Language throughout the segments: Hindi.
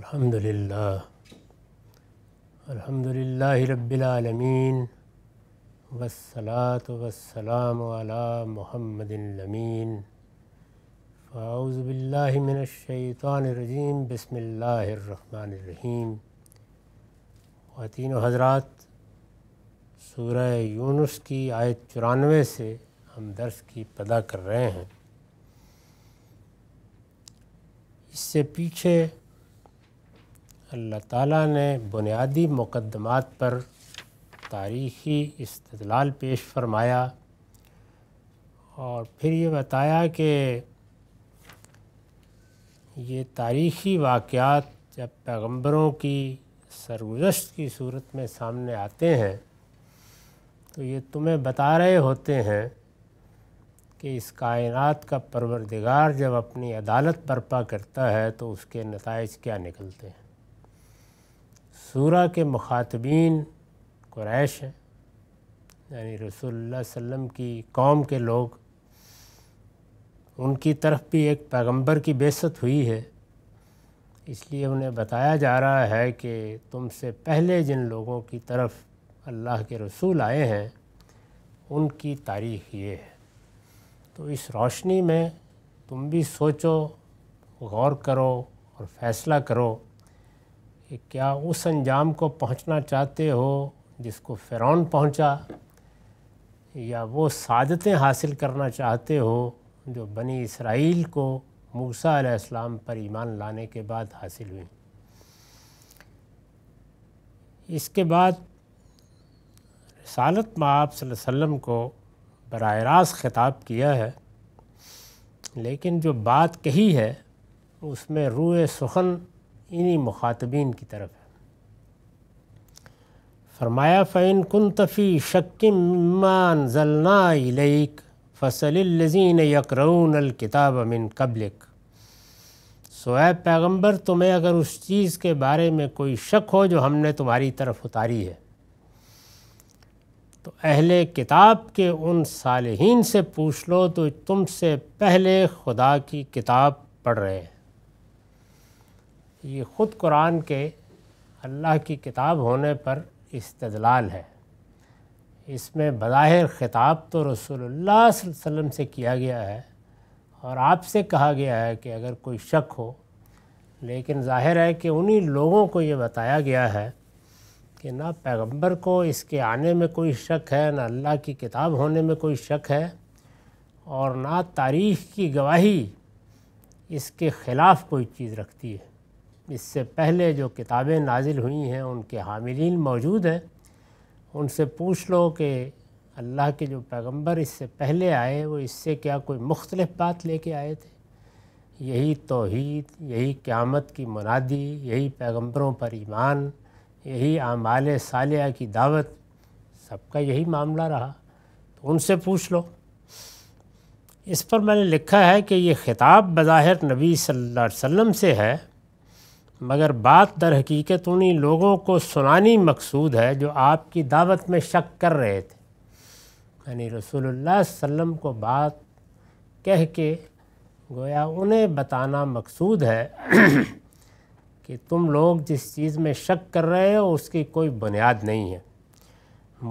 الحمد لله الحمد لله رب العالمين والصلاة والسلام على محمد الأمين فأعوذ بالله من الشيطان الرجيم بسم الله الرحمن الرحيم ख़वान हजरात सूर्य यूनुस की आयत चौरानवे से हम दर्स की पदा कर रहे हैं इससे पीछे अल्लाह ताला ने बुनियादी मुकदमात पर तारीख़ी इस्तलाल पेश फरमाया और फिर ये बताया कि ये तारीख़ी वाक़ात जब पैगम्बरों की सरगुजश्त की सूरत में सामने आते हैं तो ये तुम्हें बता रहे होते हैं कि इस कायनात का परवरदिगार जब अपनी अदालत बरपा करता है तो उसके नतज क्या निकलते हैं सूरा के मुखातबीन क्रैश हैं यानी रसोल्ला वसम की कौम के लोग उनकी तरफ भी एक पैगम्बर की बेसत हुई है इसलिए उन्हें बताया जा रहा है कि तुमसे पहले जिन लोगों की तरफ अल्लाह के रसूल आए हैं उनकी तारीख ये है तो इस रोशनी में तुम भी सोचो गौर करो और फ़ैसला करो कि क्या उस अंजाम को पहुंचना चाहते हो जिसको फ़िरौन पहुंचा या वो सादतें हासिल करना चाहते हो जो बनी इसराइल को मूसा अलैहिस्सलाम पर ईमान लाने के बाद हासिल हुई इसके बाद रसालत माप वसम को बर रास्त ख़िताब किया है लेकिन जो बात कही है उसमें रूए सुखन इन्हीं मुखातबीन की तरफ है फरमाया फ़ैन कन तफ़ी शक्मान जलनाक फसलजीन यकरून अलकिताब मिन कबलिक सोए पैगंबर तुम्हें अगर उस चीज़ के बारे में कोई शक हो जो हमने तुम्हारी तरफ उतारी है तो अहले किताब के उन सालहीन से पूछ लो तो तुमसे पहले खुदा की किताब पढ़ रहे हैं ये ख़ुद कुरान के अल्लाह की किताब होने पर इस्तलाल है इसमें बज़ाहिर ख़िताब तो रसूलुल्लाह वसम से किया गया है और आपसे कहा गया है कि अगर कोई शक हो लेकिन जाहिर है कि उन्हीं लोगों को ये बताया गया है कि ना पैगंबर को इसके आने में कोई शक है ना अल्लाह की किताब होने में कोई शक है और ना तारीख़ की गवाही इसके ख़िलाफ़ कोई चीज़ रखती है इससे पहले जो किताबें नाजिल हुई हैं उनके हामिलीन मौजूद हैं उनसे पूछ लो कि अल्लाह के जो पैगंबर इससे पहले आए वो इससे क्या कोई मुख्तलिफ़ बात लेके आए थे यही तोहद यही क़्यामत की मुनादी यही पैगंबरों पर ईमान यही आमाल सालिया की दावत सबका यही मामला रहा तो उनसे पूछ लो इस पर मैंने लिखा है कि ये ख़िताब बज़ाहिर नबी सल्लल्लाहु अलैहि वसल्लम से है मगर बात दर हकीकत उन्हीं लोगों को सुनानी मकसूद है जो आपकी दावत में शक कर रहे थे यानी रसूलुल्लाह सल्लम को बात कह के गोया उन्हें बताना मकसूद है कि तुम लोग जिस चीज़ में शक कर रहे हो उसकी कोई बुनियाद नहीं है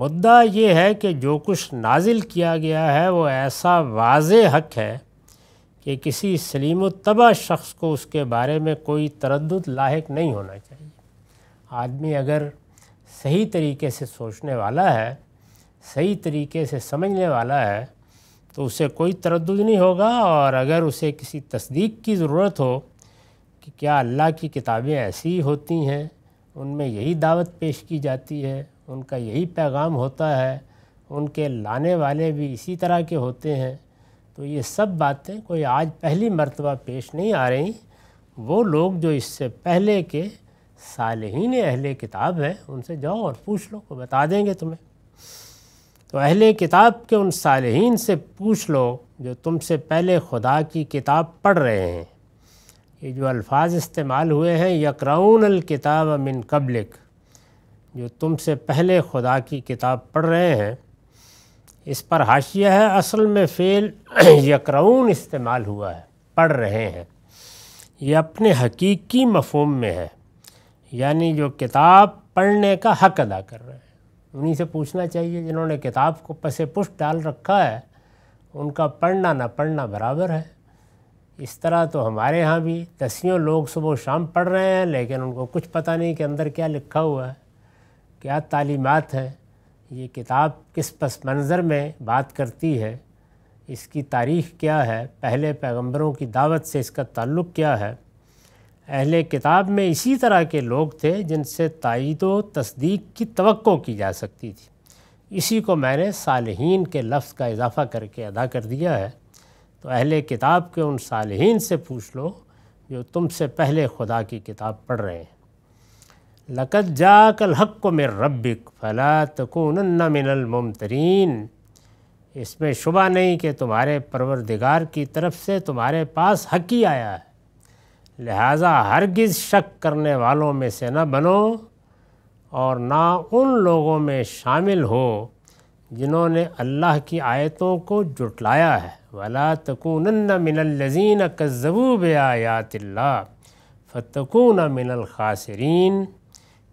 मुद्दा ये है कि जो कुछ नाजिल किया गया है वो ऐसा वाज हक है कि किसी सलीम तबा शख्स को उसके बारे में कोई तरद लाक नहीं होना चाहिए आदमी अगर सही तरीके से सोचने वाला है सही तरीके से समझने वाला है तो उसे कोई तरद नहीं होगा और अगर उसे किसी तस्दीक की ज़रूरत हो कि क्या अल्लाह की किताबें ऐसी होती हैं उनमें यही दावत पेश की जाती है उनका यही पैगाम होता है उनके लाने वाले भी इसी तरह के होते हैं तो ये सब बातें कोई आज पहली मरतबा पेश नहीं आ रही वो लोग जो इससे पहले के सालहीन अहले किताब हैं उनसे जाओ और पूछ लो वो बता देंगे तुम्हें तो अहले किताब के उन साल से पूछ लो जो तुमसे पहले खुदा की किताब पढ़ रहे हैं ये जो अल्फाज इस्तेमाल हुए हैं यक्राउन किताब मिन कबलिक जो तुमसे पहले खुदा की किताब पढ़ रहे हैं इस पर हाशिया है असल में फ़ेल यकरून इस्तेमाल हुआ है पढ़ रहे हैं ये अपने हकीकी मफहम में है यानी जो किताब पढ़ने का हक अदा कर रहे हैं उन्हीं से पूछना चाहिए जिन्होंने किताब को पसे पुष्ट डाल रखा है उनका पढ़ना ना पढ़ना बराबर है इस तरह तो हमारे यहाँ भी दसियों लोग सुबह शाम पढ़ रहे हैं लेकिन उनको कुछ पता नहीं कि अंदर क्या लिखा हुआ है क्या तालीमत हैं ये किताब किस पस मंज़र में बात करती है इसकी तारीख़ क्या है पहले पैगंबरों की दावत से इसका ताल्लुक़ क्या है अहले किताब में इसी तरह के लोग थे जिनसे तइद व तस्दीक की तो की जा सकती थी इसी को मैंने सालहीन के लफ्ज़ का इजाफ़ा करके अदा कर दिया है तो अहले किताब के उन सालहीन से पूछ लो जो तुमसे पहले खुदा की किताब पढ़ रहे हैं लकत जा कल हक को मेर रबिक फला तकून मिनल मुमतरीन इसमें शुबा नहीं कि तुम्हारे परवरदिगार की तरफ से तुम्हारे पास हक ही आया है लिहाजा हरगिज़ शक करने वालों में से न बनो और ना उन लोगों में शामिल हो जिन्होंने अल्लाह की आयतों को जुटलाया है वला तकून मिनल्लजीन कज़बू बयातिल्ला फ़तकून मिनल खासरीन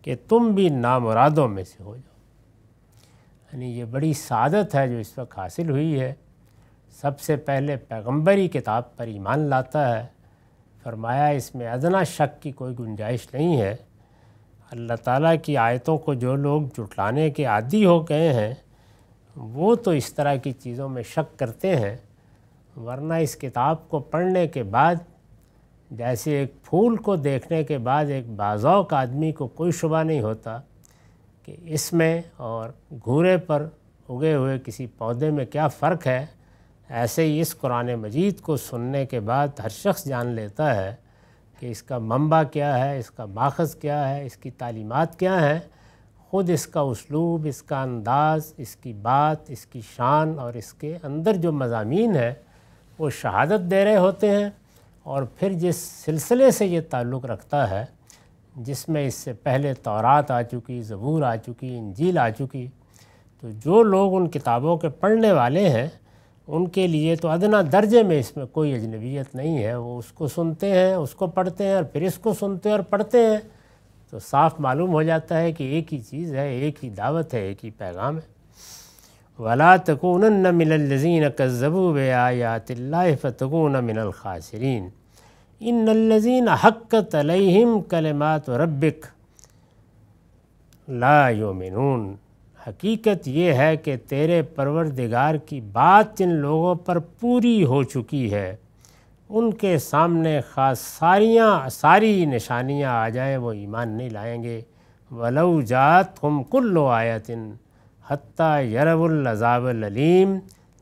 कि तुम भी नामुरादों में से हो जाओ यानी ये बड़ी सादत है जो इस वक्त हासिल हुई है सबसे पहले पैगम्बरी किताब पर ईमान लाता है फरमाया इसमें अदना शक की कोई गुंजाइश नहीं है अल्लाह ताला की आयतों को जो लोग जुटलाने के आदि हो गए हैं वो तो इस तरह की चीज़ों में शक करते हैं वरना इस किताब को पढ़ने के बाद जैसे एक फूल को देखने के बाद एक बाज़ौक आदमी को कोई शुबा नहीं होता कि इसमें और घूरे पर उगे हुए किसी पौधे में क्या फ़र्क है ऐसे ही इस कुरान मजीद को सुनने के बाद हर शख्स जान लेता है कि इसका मम्बा क्या है इसका माखज़ क्या है इसकी तालीमत क्या हैं ख़ुद इसका उसलूब इसका अंदाज़ इसकी बात इसकी शान और इसके अंदर जो मजामी हैं वो शहादत दे रहे होते हैं और फिर जिस सिलसिले से ये ताल्लुक़ रखता है जिसमें इससे पहले तौरात आ चुकी ज़बूर आ चुकी इंजील आ चुकी तो जो लोग उन किताबों के पढ़ने वाले हैं उनके लिए तो अदना दर्जे में इसमें कोई अजनबीत नहीं है वो उसको सुनते हैं उसको पढ़ते हैं और फिर इसको सुनते हैं और पढ़ते हैं तो साफ़ मालूम हो जाता है कि एक ही चीज़ है एक ही दावत है एक ही पैगाम है वला तकून मिनल्लजीन कज़बू बयातिल्ला फ़तकून मिनल इन लजीन हक़ तलहिम कलमात रबिक ला योमिनून हकीकत ये है कि तेरे परवरदिगार की बात जिन लोगों पर पूरी हो चुकी है उनके सामने खास सारियाँ सारी निशानियाँ आ जाएँ वो ईमान नहीं लाएंगे वलऊ जात हम कुल्लो आयतिन हती यरबुल्ज़ाबललीम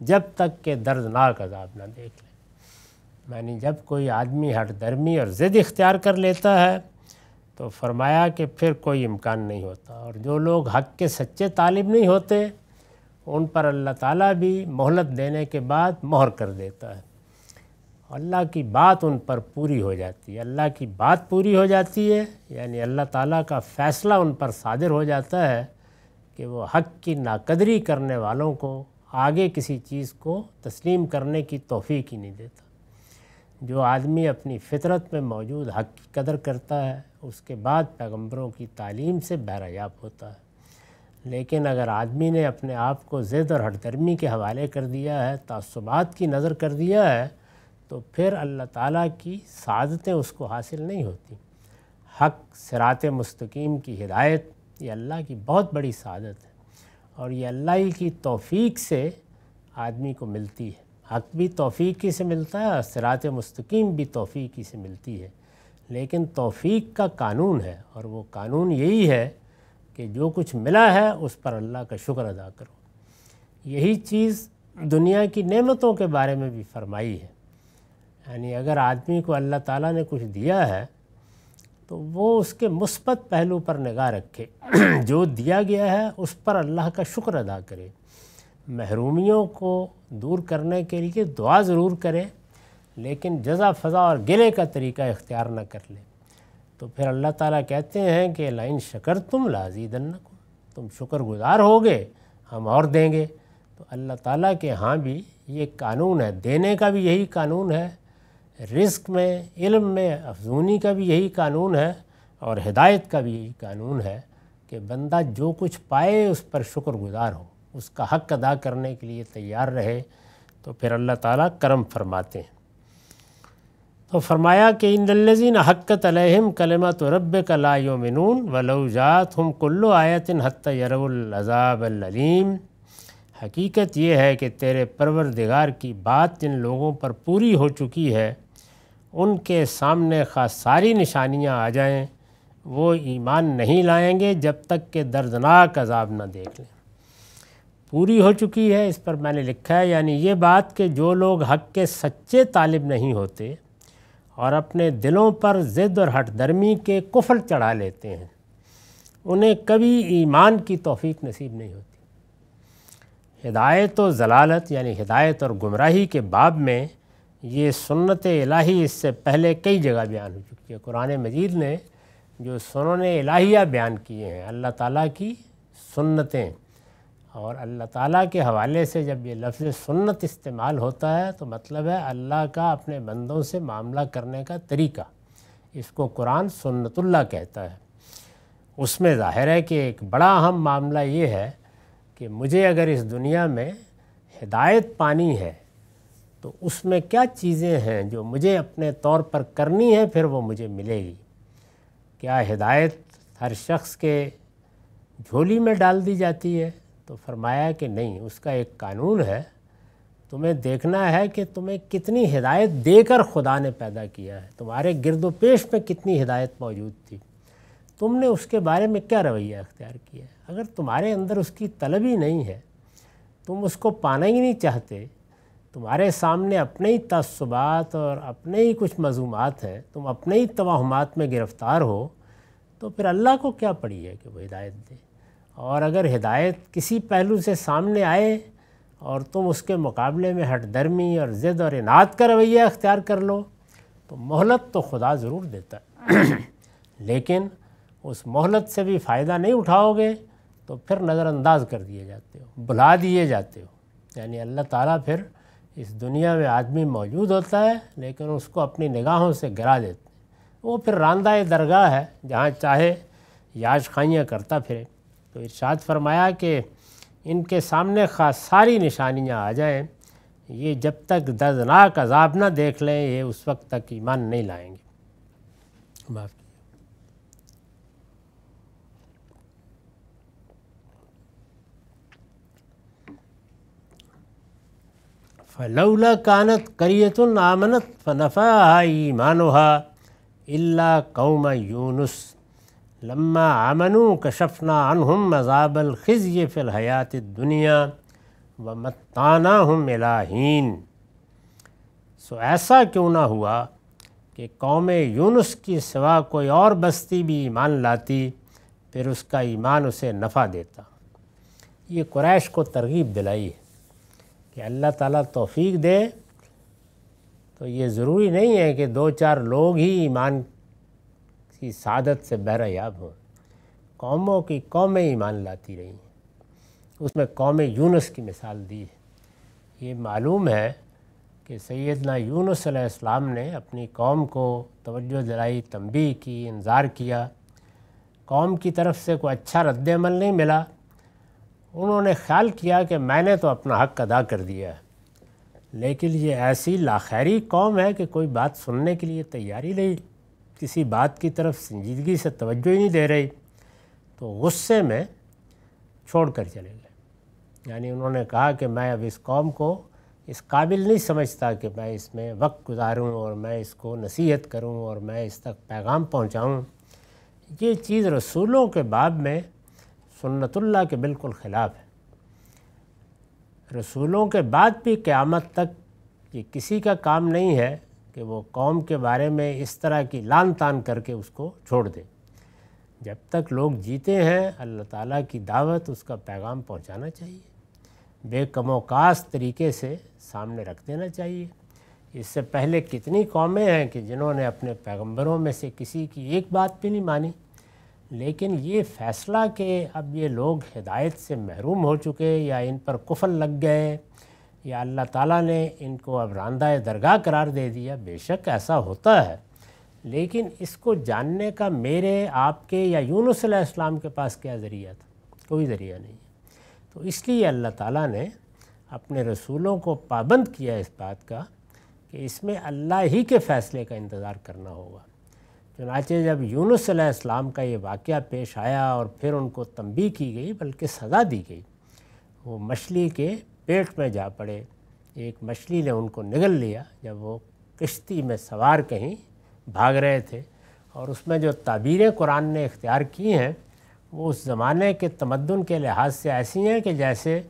जब तक के दर्दनाक अजाब ना देख लें मैंने जब कोई आदमी हट और ज़िद इख्तियार कर लेता है तो फरमाया कि फिर कोई इम्कान नहीं होता और जो लोग हक के सच्चे तालिब नहीं होते उन पर अल्लाह ताला भी मोहलत देने के बाद मोहर कर देता है अल्लाह की बात उन पर पूरी हो जाती है अल्लाह की बात पूरी हो जाती है यानी अल्लाह ताला का फ़ैसला उन पर सादिर हो जाता है कि वो हक की नाकदरी करने वालों को आगे किसी चीज़ को तस्लीम करने की तोफ़ी ही नहीं देता जो आदमी अपनी फितरत में मौजूद हक की कदर करता है उसके बाद पैगंबरों की तालीम से बहरायाब होता है लेकिन अगर आदमी ने अपने आप को ज़िद और हटदर्मी के हवाले कर दिया है तसुबात की नज़र कर दिया है तो फिर अल्लाह ताला की सादतें उसको हासिल नहीं होती हक सरात मस्तकीम की हिदायत ये अल्लाह की बहुत बड़ी सादत है और ये अल्लाह की तौफीक से आदमी को मिलती है हक भी तौफीक ही से मिलता है और सरात मस्तकीम भी तौफीक ही से मिलती है लेकिन तौफीक का कानून है और वो कानून यही है कि जो कुछ मिला है उस पर अल्लाह का शुक्र अदा करो यही चीज़ दुनिया की नेमतों के बारे में भी फरमाई है यानी अगर आदमी को अल्लाह ताला ने कुछ दिया है तो वो उसके मुस्बत पहलू पर निगाह रखे जो दिया गया है उस पर अल्लाह का शुक्र अदा करे महरूमियों को दूर करने के लिए दुआ ज़रूर करें लेकिन जजा फ़जा और गिले का तरीका इख्तियार न कर ले तो फिर अल्लाह ताला कहते हैं कि लाइन शकर तुम लाजीदन तुम शुक्रगुजार होगे हम और देंगे तो अल्लाह ताला के हाँ भी ये कानून है देने का भी यही कानून है रिस्क में इल्म में अफजूनी का भी यही कानून है और हिदायत का भी यही कानून है कि बंदा जो कुछ पाए उस पर शुक्रगुजार हो उसका हक अदा करने के लिए तैयार रहे तो फिर अल्लाह ताला करम फरमाते हैं तो फरमाया कि इनजीन हक़त अलहम कलमा तो रब कलायोमिनून जात हम कुल्लो आयतिन हत हकीकत यह है कि तेरे परवरदिगार की बात इन लोगों पर पूरी हो चुकी है उनके सामने खास सारी निशानियाँ आ जाएँ वो ईमान नहीं लाएंगे जब तक के दर्दनाक अजाब ना देख लें पूरी हो चुकी है इस पर मैंने लिखा है यानी ये बात कि जो लोग हक के सच्चे तालिब नहीं होते और अपने दिलों पर ज़िद और हटदर्मी के कुफल चढ़ा लेते हैं उन्हें कभी ईमान की तोफ़ी नसीब नहीं होती हिदायत और जलालत यानी हिदायत और गुमराही के बाब में ये सुन्नत इलाही इससे पहले कई जगह बयान हो चुकी है कुरान मजीद ने जो सुनन इलाहिया बयान किए हैं अल्लाह ताला की सुन्नतें और अल्लाह ताला के हवाले से जब ये लफ्ज़ सुन्नत इस्तेमाल होता है तो मतलब है अल्लाह का अपने बंदों से मामला करने का तरीका इसको कुरान सुन्नतुल्ला कहता है उसमें ज़ाहिर है कि एक बड़ा अहम मामला ये है कि मुझे अगर इस दुनिया में हिदायत पानी है तो उसमें क्या चीज़ें हैं जो मुझे अपने तौर पर करनी है फिर वो मुझे मिलेगी क्या हिदायत हर शख्स के झोली में डाल दी जाती है तो फरमाया कि नहीं उसका एक कानून है तुम्हें देखना है कि तुम्हें कितनी हिदायत देकर खुदा ने पैदा किया है तुम्हारे गिरदोपेश में कितनी हिदायत मौजूद थी तुमने उसके बारे में क्या रवैया अख्तियार किया है अगर तुम्हारे अंदर उसकी तलब ही नहीं है तुम उसको पाना ही नहीं चाहते तुम्हारे सामने अपने ही तस्बात और अपने ही कुछ मजूमात हैं तुम अपने ही तोहमात में गिरफ़्तार हो तो फिर अल्लाह को क्या पड़ी है कि वो हिदायत दे और अगर हिदायत किसी पहलू से सामने आए और तुम उसके मुकाबले में हट दर्मी और ज़िद और इनात का रवैया अख्तियार कर लो तो मोहलत तो खुदा ज़रूर देता है लेकिन उस मोहलत से भी फ़ायदा नहीं उठाओगे तो फिर नज़रअंदाज कर दिए जाते हो बुला दिए जाते हो यानी अल्लाह ताला फिर इस दुनिया में आदमी मौजूद होता है लेकिन उसको अपनी निगाहों से गिरा देते हैं वो फिर रानदा दरगाह है जहाँ चाहे याज खाइयाँ करता फिरे तो इर्शाद फरमाया कि इनके सामने खास सारी निशानियाँ आ जाएँ ये जब तक दर्दनाक अजाब ना देख लें ये उस वक्त तक ईमान नहीं लाएंगे बाकी फ़लौला कानत करियतुन आमनत फ़नफ़ा ईमानुहा इल्ला कौम यूनुस लम्मा आमनु कशफना अनहुम मज़ाबल ख़िज़ फ़िल हयात दुनिया व मताना हम इलाहीन सो ऐसा क्यों ना हुआ कि कौम यूनुस की सिवा कोई और बस्ती भी ईमान लाती फिर उसका ईमान उसे नफ़ा देता ये कुरैश को तरगीब दिलाई है कि अल्लाह ताला तौफीक दे तो ये ज़रूरी नहीं है कि दो चार लोग ही ईमान की सादत से बहरयाब हों कौमों की कौमें ईमान लाती रही उसमें कौम यूनस की मिसाल दी है ये मालूम है कि सैदना यूनस अलैहिस्सलाम ने अपनी कौम को तवज्जो दिलाई तंबी की इंतज़ार किया कौम की तरफ से कोई अच्छा रद्दमल नहीं मिला उन्होंने ख्याल किया कि मैंने तो अपना हक अदा कर दिया है लेकिन ये ऐसी लाखैरी कौम है कि कोई बात सुनने के लिए तैयारी नहीं किसी बात की तरफ संजीदगी से तवज्जो ही नहीं दे रही तो गुस्से में छोड़ कर चले गए यानी उन्होंने कहा कि मैं अब इस कौम को इस काबिल नहीं समझता कि मैं इसमें वक्त गुजारूँ और मैं इसको नसीहत करूँ और मैं इस तक पैगाम पहुँचाऊँ ये चीज़ रसूलों के बाब में सुन्नतुल्ला के बिल्कुल ख़िलाफ़ है रसूलों के बाद भी क़्यामत तक ये किसी का काम नहीं है कि वो कौम के बारे में इस तरह की लान तान करके उसको छोड़ दे जब तक लोग जीते हैं अल्लाह ताला की दावत उसका पैगाम पहुंचाना चाहिए बेकमोकास तरीके से सामने रख देना चाहिए इससे पहले कितनी कौमें हैं कि जिन्होंने अपने पैगंबरों में से किसी की एक बात भी नहीं मानी लेकिन ये फ़ैसला कि अब ये लोग हिदायत से महरूम हो चुके या इन पर कुफल लग गए या अल्लाह ताला ने इनको अब रानदा दरगाह करार दे दिया बेशक ऐसा होता है लेकिन इसको जानने का मेरे आपके या यूनुस इस्लाम के पास क्या ज़रिया था कोई ज़रिया नहीं है तो इसलिए अल्लाह ताला ने अपने रसूलों को पाबंद किया इस बात का कि इसमें अल्लाह ही के फ़ैसले का इंतज़ार करना होगा चनाचे जब यूनुस इस्लाम का ये वाक़ पेश आया और फिर उनको तंबी की गई बल्कि सज़ा दी गई वो मछली के पेट में जा पड़े एक मछली ने उनको निगल लिया जब वो किश्ती में सवार कहीं भाग रहे थे और उसमें जो ताबीरें कुरान ने इख्तियार की हैं वो उस ज़माने के तमद्दन के लिहाज से ऐसी हैं कि जैसे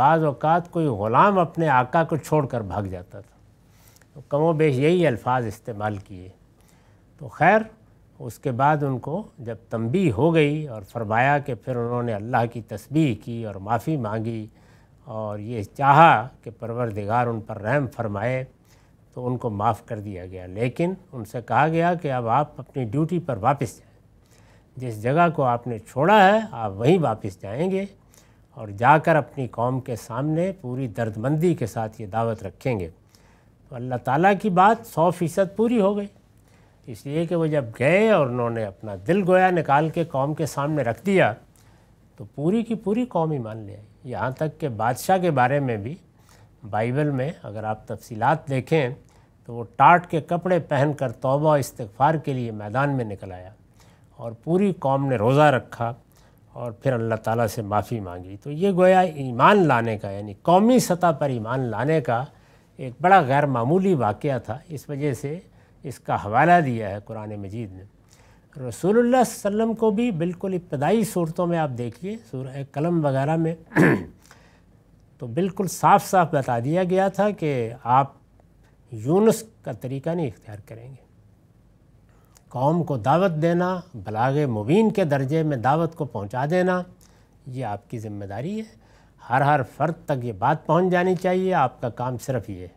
बाज़ अवत कोई ग़ुलाम अपने आका को छोड़ कर भाग जाता था तो कमो बेश यही अल्फाज इस्तेमाल किए तो खैर उसके बाद उनको जब तंबी हो गई और फरमाया कि फिर उन्होंने अल्लाह की तस्बीह की और माफ़ी मांगी और ये चाहा कि परवरदिगार उन पर रहम फरमाए तो उनको माफ़ कर दिया गया लेकिन उनसे कहा गया कि अब आप अपनी ड्यूटी पर वापस जाएं जिस जगह को आपने छोड़ा है आप वहीं वापस जाएंगे और जाकर अपनी कौम के सामने पूरी दर्दमंदी के साथ ये दावत रखेंगे तो अल्लाह ताला की बात सौ फ़ीसद पूरी हो गई इसलिए कि वो जब गए और उन्होंने अपना दिल गोया निकाल के कौम के सामने रख दिया तो पूरी की पूरी कौम ईमान ले आई यहाँ तक कि बादशाह के बारे में भी बाइबल में अगर आप तफसीलात देखें तो वो टाट के कपड़े पहन कर तोबा इस्तफ़ार के लिए मैदान में निकल आया और पूरी कौम ने रोज़ा रखा और फिर अल्लाह ताला से माफ़ी मांगी तो ये गोया ईमान लाने का यानी कौमी सतह पर ईमान लाने का एक बड़ा गैर मामूली वाक़ था इस वजह से इसका हवाला दिया है कुरान मजीद ने रसूलुल्लाह वसम को भी बिल्कुल इब्तदाई सूरतों में आप देखिए कलम वगैरह में तो बिल्कुल साफ साफ बता दिया गया था कि आप यूनुस का तरीका नहीं इख्तियार करेंगे कौम को दावत देना बलाग मुबीन के दर्जे में दावत को पहुंचा देना ये आपकी ज़िम्मेदारी है हर हर फर्द तक ये बात पहुंच जानी चाहिए आपका काम सिर्फ ये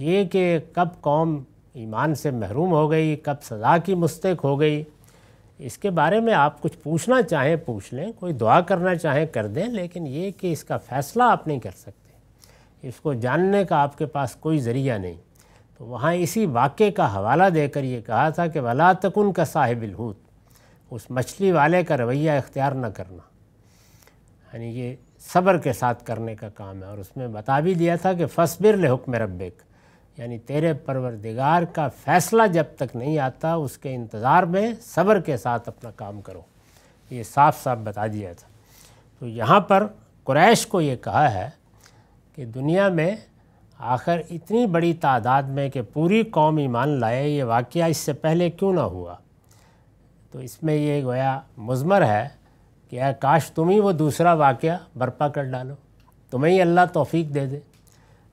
ये कि कब कौम ईमान से महरूम हो गई कब सज़ा की मुस्तक हो गई इसके बारे में आप कुछ पूछना चाहें पूछ लें कोई दुआ करना चाहें कर दें लेकिन ये कि इसका फ़ैसला आप नहीं कर सकते इसको जानने का आपके पास कोई ज़रिया नहीं तो वहाँ इसी वाक्य का हवाला देकर ये कहा था कि वला तकन का हूत उस मछली वाले का रवैया इख्तियार न करना यानी ये सब्र के साथ करने का काम है और उसमें बता भी दिया था कि फसबिर ले हुक्म रब्बिक यानी तेरे परवरदिगार का फ़ैसला जब तक नहीं आता उसके इंतज़ार में सब्र के साथ अपना काम करो ये साफ साफ बता दिया था तो यहाँ पर कुरैश को ये कहा है कि दुनिया में आखिर इतनी बड़ी तादाद में कि पूरी कौम ईमान लाए ये वाक़ इससे पहले क्यों ना हुआ तो इसमें ये गोया मुजमर है कि काश तुम ही वो दूसरा वाक़ बर्पा कर डालो तुम्हें ही अल्लाह तोफ़ी दे दे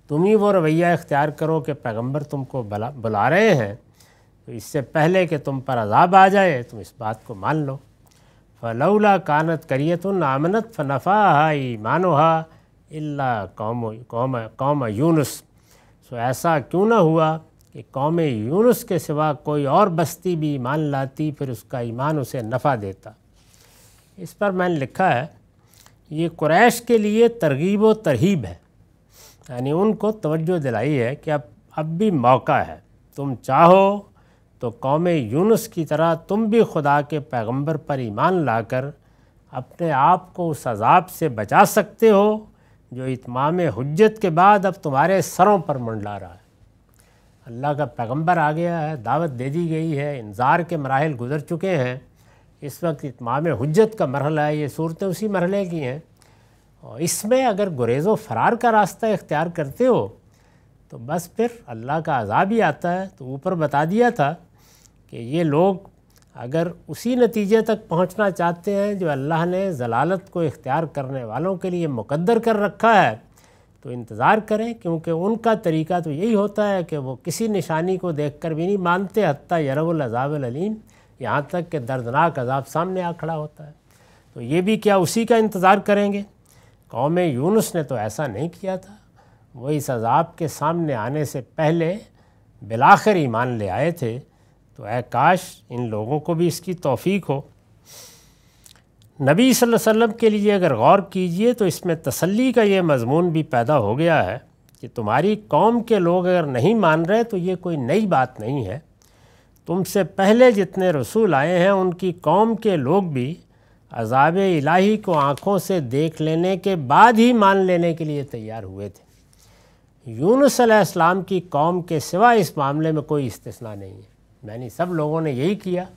तुम ही वो रवैया इख्तियार करो कि पैगम्बर तुमको बुला बुला रहे हैं तो इससे पहले कि तुम पर अजाब आ जाए तुम इस बात को मान लो फ़लौला कानत करिए तो नामनत फ़नफ़ा हा इल्ला कौम कौम कौम यूनुस सो ऐसा क्यों ना हुआ कि कौम यूनुस के सिवा कोई और बस्ती भी ईमान लाती फिर उसका ईमान उसे नफ़ा देता इस पर मैंने लिखा है ये कुरैश के लिए तरगीब व तरहीब है यानी उनको तवज्जो दिलाई है कि अब अब भी मौका है तुम चाहो तो कौम यूनुस की तरह तुम भी खुदा के पैगंबर पर ईमान लाकर अपने आप को उस अजाब से बचा सकते हो जो इतमाम हजत के बाद अब तुम्हारे सरों पर मंडला रहा है अल्लाह का पैगंबर आ गया है दावत दे दी गई है इंतज़ार के मराहल गुजर चुके हैं इस वक्त इतमाम हजत का मरहला है ये सूरतें उसी मरहले की हैं और इसमें अगर गुरेज़ फ़रार का रास्ता इख्तियार करते हो तो बस फिर अल्लाह का अजाब ही आता है तो ऊपर बता दिया था कि ये लोग अगर उसी नतीजे तक पहुंचना चाहते हैं जो अल्लाह ने जलालत को इख्तियार करने वालों के लिए मुकद्दर कर रखा है तो इंतज़ार करें क्योंकि उनका तरीका तो यही होता है कि वो किसी निशानी को देख कर भी नहीं मानते हती यरवल यहाँ तक कि दर्दनाक अजाब सामने आ खड़ा होता है तो ये भी क्या उसी का इंतज़ार करेंगे कौम यूनुस ने तो ऐसा नहीं किया था वो इस अजाब के सामने आने से पहले बिलाखिर ईमान ले आए थे तो ए काश इन लोगों को भी इसकी तौफीक हो नबी सल्लल्लाहु अलैहि वसल्लम के लिए अगर गौर कीजिए तो इसमें तसल्ली का ये मजमून भी पैदा हो गया है कि तुम्हारी कौम के लोग अगर नहीं मान रहे तो ये कोई नई बात नहीं है तुमसे पहले जितने रसूल आए हैं उनकी कौम के लोग भी अजाब इलाही को आँखों से देख लेने के बाद ही मान लेने के लिए तैयार हुए थे यूनसम की कौम के सिवा इस मामले में कोई इस्तना नहीं है मैंने सब लोगों ने यही किया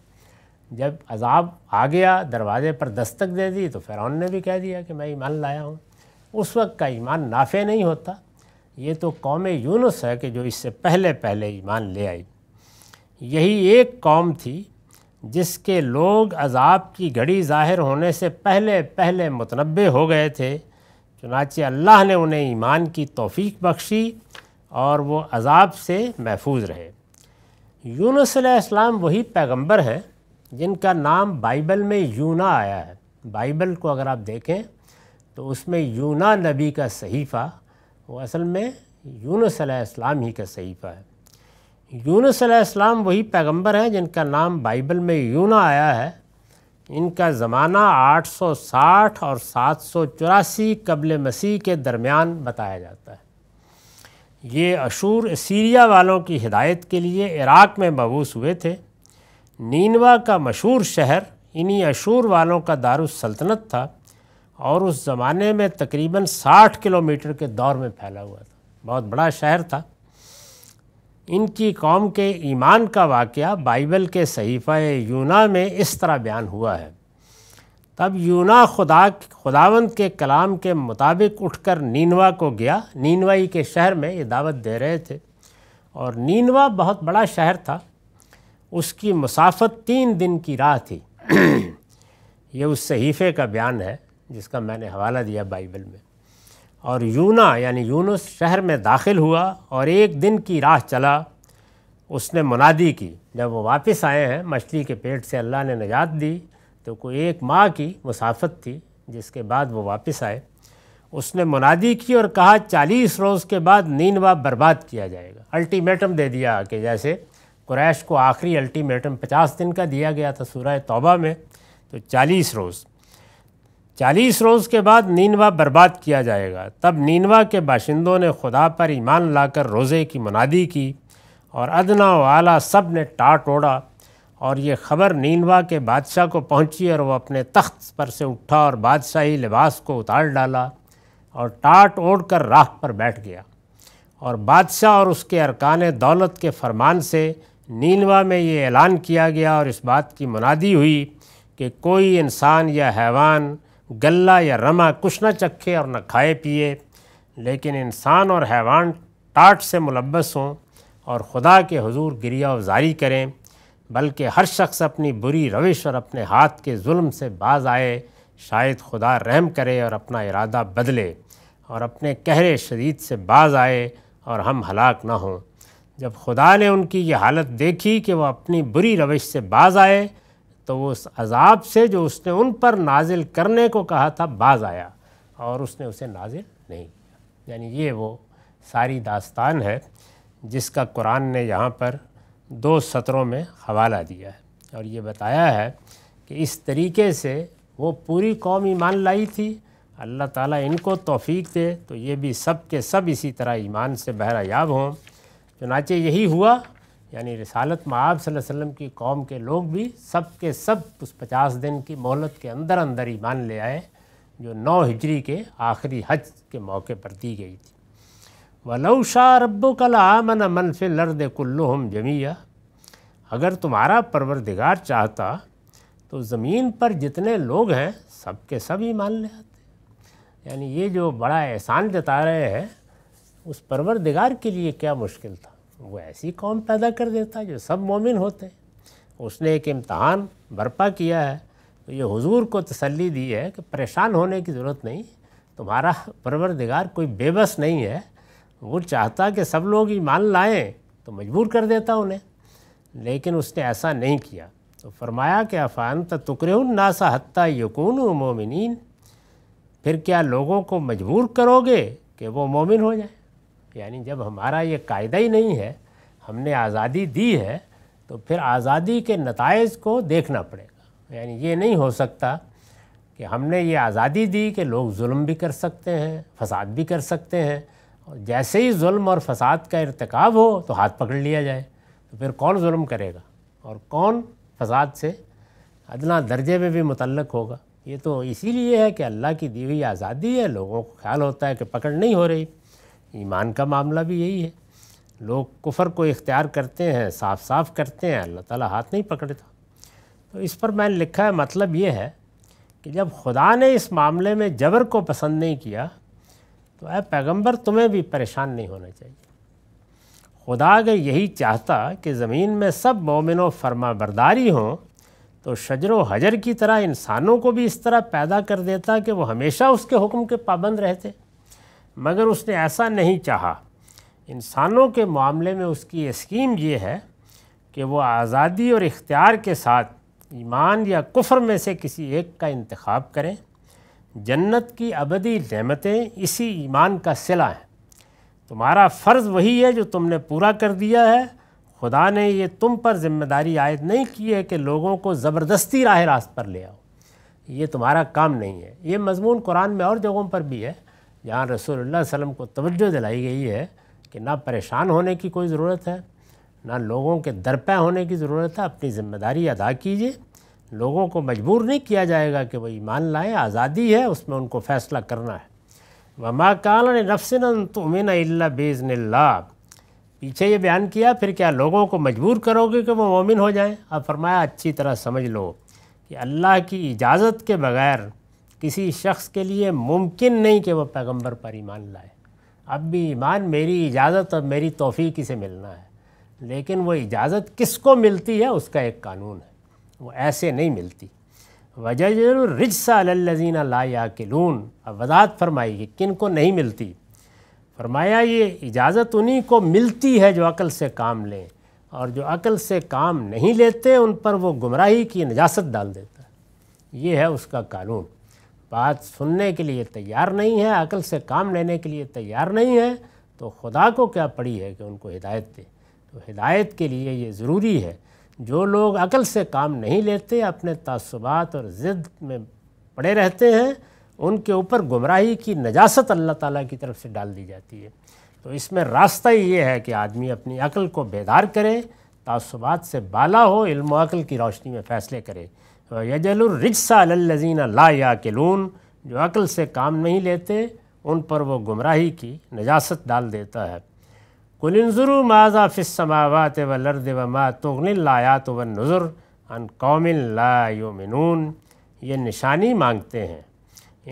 जब अजाब आ गया दरवाजे पर दस्तक दे दी तो फ़िरौन ने भी कह दिया कि मैं ईमान लाया हूँ उस वक्त का ईमान नाफे नहीं होता ये तो कौम यूनुस है कि जो इससे पहले पहले ईमान ले आई यही एक कौम थी जिसके लोग अजाब की घड़ी ज़ाहिर होने से पहले पहले मतनबे हो गए थे चुनाचे अल्लाह ने उन्हें ईमान की तोफ़ी बख्शी और वो अजाब से महफूज रहे यूनुस इस्लाम वही पैगंबर हैं जिनका नाम बाइबल में यूना आया है बाइबल को अगर आप देखें तो उसमें यूना नबी का सहीफ़ा वो असल में यूनुस इस्लाम ही का सहीफ़ा है यूनस अलैहिस्सलाम वही पैगंबर हैं जिनका नाम बाइबल में यूना आया है इनका ज़माना 860 और सात सौ चौरासी कबल मसीह के दरमियान बताया जाता है ये अशूर सीरिया वालों की हिदायत के लिए इराक़ में मबूस हुए थे नीनवा का मशहूर शहर इन्हीं अशूर वालों का दारुसल्तनत था और उस ज़माने में तकरीबन 60 किलोमीटर के दौर में फैला हुआ था बहुत बड़ा शहर था इनकी कौम के ईमान का वाक़ बाइबल के सहीफ़ यूना में इस तरह बयान हुआ है तब यूना खुदा खुदावंत के कलाम के मुताबिक उठकर नीनवा को गया नीनवाई के शहर में ये दावत दे रहे थे और नीनवा बहुत बड़ा शहर था उसकी मुसाफत तीन दिन की राह थी ये उस सहीफ़े का बयान है जिसका मैंने हवाला दिया बाइबल में और यूना यानी यूनुस शहर में दाखिल हुआ और एक दिन की राह चला उसने मुनादी की जब वो वापस आए हैं मछली के पेट से अल्लाह ने निजात दी तो कोई एक माह की मुसाफत थी जिसके बाद वो वापस आए उसने मुनादी की और कहा चालीस रोज़ के बाद नीनवा बर्बाद किया जाएगा अल्टीमेटम दे दिया कि जैसे कुरैश को आखिरी अल्टीमेटम पचास दिन का दिया गया था सूरह तौबा में तो चालीस रोज़ चालीस रोज़ के बाद नीनवा बर्बाद किया जाएगा तब नीनवा के बाशिंदों ने खुदा पर ईमान लाकर रोज़े की मुनादी की और अदना व आला सब ने टाट ओढ़ा और ये खबर नीनवा के बादशाह को पहुंची और वह अपने तख्त पर से उठा और बादशाही लिबास को उतार डाला और टाट ओढ़ कर राह पर बैठ गया और बादशाह और उसके अरकान दौलत के फरमान से नीनवा में ये ऐलान किया गया और इस बात की मुनादी हुई कि कोई इंसान या हैवान गल्ला या रमा कुछ न चखे और न खाए पिए लेकिन इंसान और हैवान टाट से मुलबस हों और खुदा के हजूर गिरिया जारी करें बल्कि हर शख्स अपनी बुरी रविश और अपने हाथ के जुल्म से बाज आए शायद खुदा रहम करे और अपना इरादा बदले और अपने कहरे शदीद से बाज आए और हम हलाक ना हों जब खुदा ने उनकी ये हालत देखी कि वह अपनी बुरी रविश से बाज आए तो वो उस अज़ाब से जो उसने उन पर नाजिल करने को कहा था बाज आया और उसने उसे नाजिल नहीं किया यानी ये वो सारी दास्तान है जिसका कुरान ने यहाँ पर दो सत्रों में हवाला दिया है और ये बताया है कि इस तरीके से वो पूरी कौम ईमान लाई थी अल्लाह ताला इनको तौफीक दे तो ये भी सब के सब इसी तरह ईमान से बहरायाब हों चुनाचे यही हुआ यानी रिसालत माब वसल्लम की कौम के लोग भी सब के सब उस पचास दिन की मोहलत के अंदर अंदर ही मान ले आए जो नौ हिजरी के आखिरी हज के मौके पर दी गई थी वलऊ शाह रब्बो कल आमन से लर्द हम जमिया अगर तुम्हारा परवरदिगार चाहता तो ज़मीन पर जितने लोग हैं सब के सब ही मान ले आते यानी ये जो बड़ा एहसान जता रहे हैं उस परवरदिगार के लिए क्या मुश्किल था वो ऐसी कौम पैदा कर देता जो सब मोमिन होते उसने एक इम्तहान बर्पा किया है तो ये हुजूर को तसल्ली दी है कि परेशान होने की ज़रूरत नहीं तुम्हारा परवरदिगार कोई बेबस नहीं है वो चाहता कि सब लोग ईमान लाएँ तो मजबूर कर देता उन्हें लेकिन उसने ऐसा नहीं किया तो फरमाया कि अफ़ान नासा हत्या यकून मोमिन फिर क्या लोगों को मजबूर करोगे कि वो मोमिन हो जाए यानी जब हमारा ये कायदा ही नहीं है हमने आज़ादी दी है तो फिर आज़ादी के नतज को देखना पड़ेगा यानी ये नहीं हो सकता कि हमने ये आज़ादी दी कि लोग जुल्म भी कर सकते हैं फसाद भी कर सकते हैं और जैसे ही जुल्म और फसाद का इरतकब हो तो हाथ पकड़ लिया जाए तो फिर कौन जुल्म करेगा और कौन फसाद से अदना दर्जे में भी मुतलक होगा ये तो इसीलिए है कि अल्लाह की दी हुई आज़ादी है लोगों को ख्याल होता है कि पकड़ नहीं हो रही ईमान का मामला भी यही है लोग कुफर को इख्तियार करते हैं साफ साफ करते हैं अल्लाह ताला हाथ नहीं पकड़ता तो इस पर मैंने लिखा है मतलब ये है कि जब खुदा ने इस मामले में जबर को पसंद नहीं किया तो ऐ पैगम्बर तुम्हें भी परेशान नहीं होना चाहिए खुदा अगर यही चाहता कि ज़मीन में सब मोमिन फरमा बरदारी हों तो शजर हजर की तरह इंसानों को भी इस तरह पैदा कर देता कि वो हमेशा उसके हुक्म के पाबंद रहते मगर उसने ऐसा नहीं चाहा इंसानों के मामले में उसकी स्कीम ये है कि वो आज़ादी और इख्तियार के साथ ईमान या कुफर में से किसी एक का इंतखब करें जन्नत की अबदी रहमतें इसी ईमान का सिला है तुम्हारा फ़र्ज़ वही है जो तुमने पूरा कर दिया है खुदा ने ये तुम पर जिम्मेदारी आयद नहीं की है कि लोगों को ज़बरदस्ती राह रास्त पर ले आओ ये तुम्हारा काम नहीं है ये मजमून कुरान में और जगहों पर भी है जहाँ रसूल वसम को तवज्जो दिलाई गई है कि ना परेशान होने की कोई ज़रूरत है ना लोगों के दरपय होने की ज़रूरत है अपनी ज़िम्मेदारी अदा कीजिए लोगों को मजबूर नहीं किया जाएगा कि वही ईमान लाएँ आज़ादी है उसमें उनको फ़ैसला करना है वमा कान नफसिन तुमिन अल्ला ला पीछे ये बयान किया फिर क्या लोगों को मजबूर करोगे कि वो मोमिन हो जाएं अब फरमाया अच्छी तरह समझ लो कि अल्लाह की इजाज़त के बगैर किसी शख्स के लिए मुमकिन नहीं कि वह पैगंबर पर ईमान लाए अब भी ईमान मेरी इजाज़त और मेरी तोफ़ी से मिलना है लेकिन वो इजाज़त किसको मिलती है उसका एक कानून है वो ऐसे नहीं मिलती वजर रिजसालजीना ला किलून अब वजात फरमाई कि किन को नहीं मिलती फरमाया ये इजाज़त उन्हीं को मिलती है जो अकल से काम लें और जो अकल से काम नहीं लेते उन पर वो गुमराही की नजास्त डाल देता है ये है उसका कानून बात सुनने के लिए तैयार नहीं है अकल से काम लेने के लिए तैयार नहीं है तो खुदा को क्या पड़ी है कि उनको हिदायत दे तो हिदायत के लिए ये ज़रूरी है जो लोग अकल से काम नहीं लेते अपने तसबात और ज़िद में पड़े रहते हैं उनके ऊपर गुमराही की नजास्त अल्लाह ताला की तरफ से डाल दी जाती है तो इसमें रास्ता ही ये है कि आदमी अपनी अकल को बेदार करे तसबात से बाला हो इल्म अकल की रोशनी में फ़ैसले करे यजलरिजसाजीना ला याकिलून जो अक़ल से काम नहीं लेते उन पर वो गुमराही की नजास्त डाल देता है कुलंजुरु माजा फ़िसमावत व लर्द व मा तगनलायात व नज़ुर अन कौमिन लायोमिनून ये निशानी मांगते हैं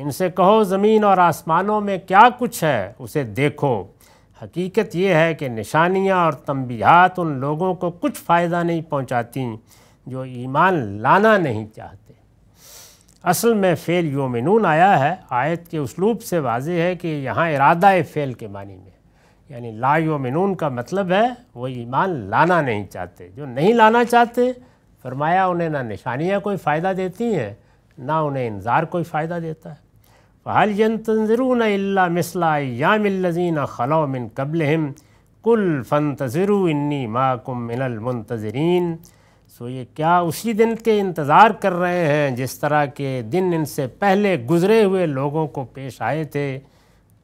इनसे कहो ज़मीन और आसमानों में क्या कुछ है उसे देखो हकीकत यह है कि निशानियाँ और तंबियात उन लोगों को कुछ फ़ायदा नहीं पहुँचाती जो ईमान लाना नहीं चाहते असल में फ़ेल योमिनून आया है आयत के उसलूब से वाज है कि यहाँ इरादा फ़ेल के मानी में यानी ला योमिनून का मतलब है वो ईमान लाना नहीं चाहते जो नहीं लाना चाहते फरमाया उन्हें ना निशानियाँ कोई फ़ायदा देती हैं ना उन्हें इंतज़ार कोई फ़ायदा देता है फ़हल जन तंजरून मिसला यामिलजीन खलो मिन कबल कुल फ़न तजरू इन्नी माकुम मिनल मुंतज़रीन सो ये क्या उसी दिन के इंतज़ार कर रहे हैं जिस तरह के दिन इनसे पहले गुज़रे हुए लोगों को पेश आए थे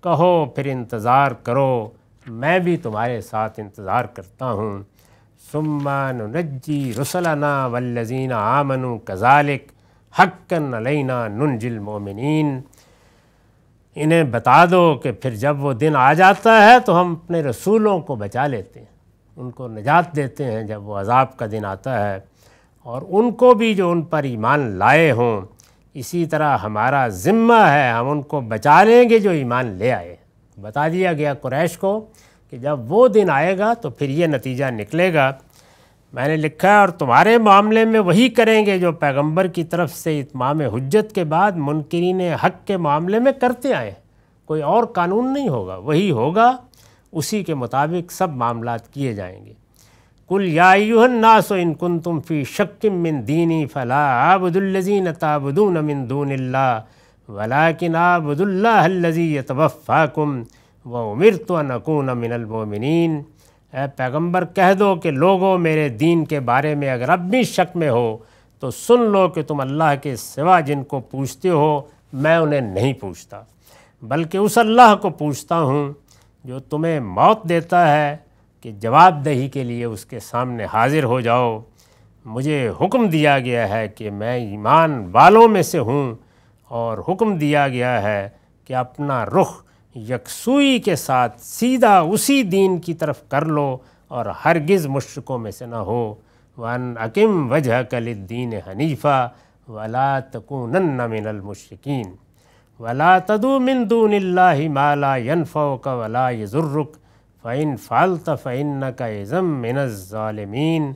कहो फिर इंतज़ार करो मैं भी तुम्हारे साथ इंतज़ार करता हूँ सुमान नज्जी रसलना वल्लजीन आमनु कजालिक हक्कन अलैना नुनजिल मोमिन इन्हें बता दो कि फिर जब वो दिन आ जाता है तो हम अपने रसूलों को बचा लेते हैं उनको निजात देते हैं जब वो अजाब का दिन आता है और उनको भी जो उन पर ईमान लाए हों इसी तरह हमारा ज़िम्मा है हम उनको बचा लेंगे जो ईमान ले आए बता दिया गया कुरैश को कि जब वो दिन आएगा तो फिर ये नतीजा निकलेगा मैंने लिखा है और तुम्हारे मामले में वही करेंगे जो पैगंबर की तरफ से इतमाम हजत के बाद मुनकरीन हक के मामले में करते आए कोई और कानून नहीं होगा वही होगा उसी के मुताबिक सब मामला किए जाएंगे कुल यासो इन कुन तुम फ़ी शक्म मिन दीनी फ़ला आबदुल्लजीन ताबदून मिन वला वलाकिन आबदुल्लाजी तवफ़ाकुम व उमिर तो नकून मिनलमोमिन पैगम्बर कह दो कि लोगों मेरे दीन के बारे में अगर अब भी शक में हो तो सुन लो कि तुम अल्लाह के सिवा जिनको पूछते हो मैं उन्हें नहीं पूछता बल्कि उस अल्लाह को पूछता हूँ जो तुम्हें मौत देता है कि जवाबदही के लिए उसके सामने हाजिर हो जाओ मुझे हुक्म दिया गया है कि मैं ईमान वालों में से हूँ और हुक्म दिया गया है कि अपना रुख यकसुई के साथ सीधा उसी दीन की तरफ कर लो और हरगिज़ मुशरकों में से ना हो वन अकिम वजह कल दीन हनीफ़ा वला तकूनन्ना मिनल मुशरकिन वला तदु मिन दूनिल्ला माला यनफ़ो का वला यजुर्रुक फ़ैन फ़ालत फ़ैन न का इज़म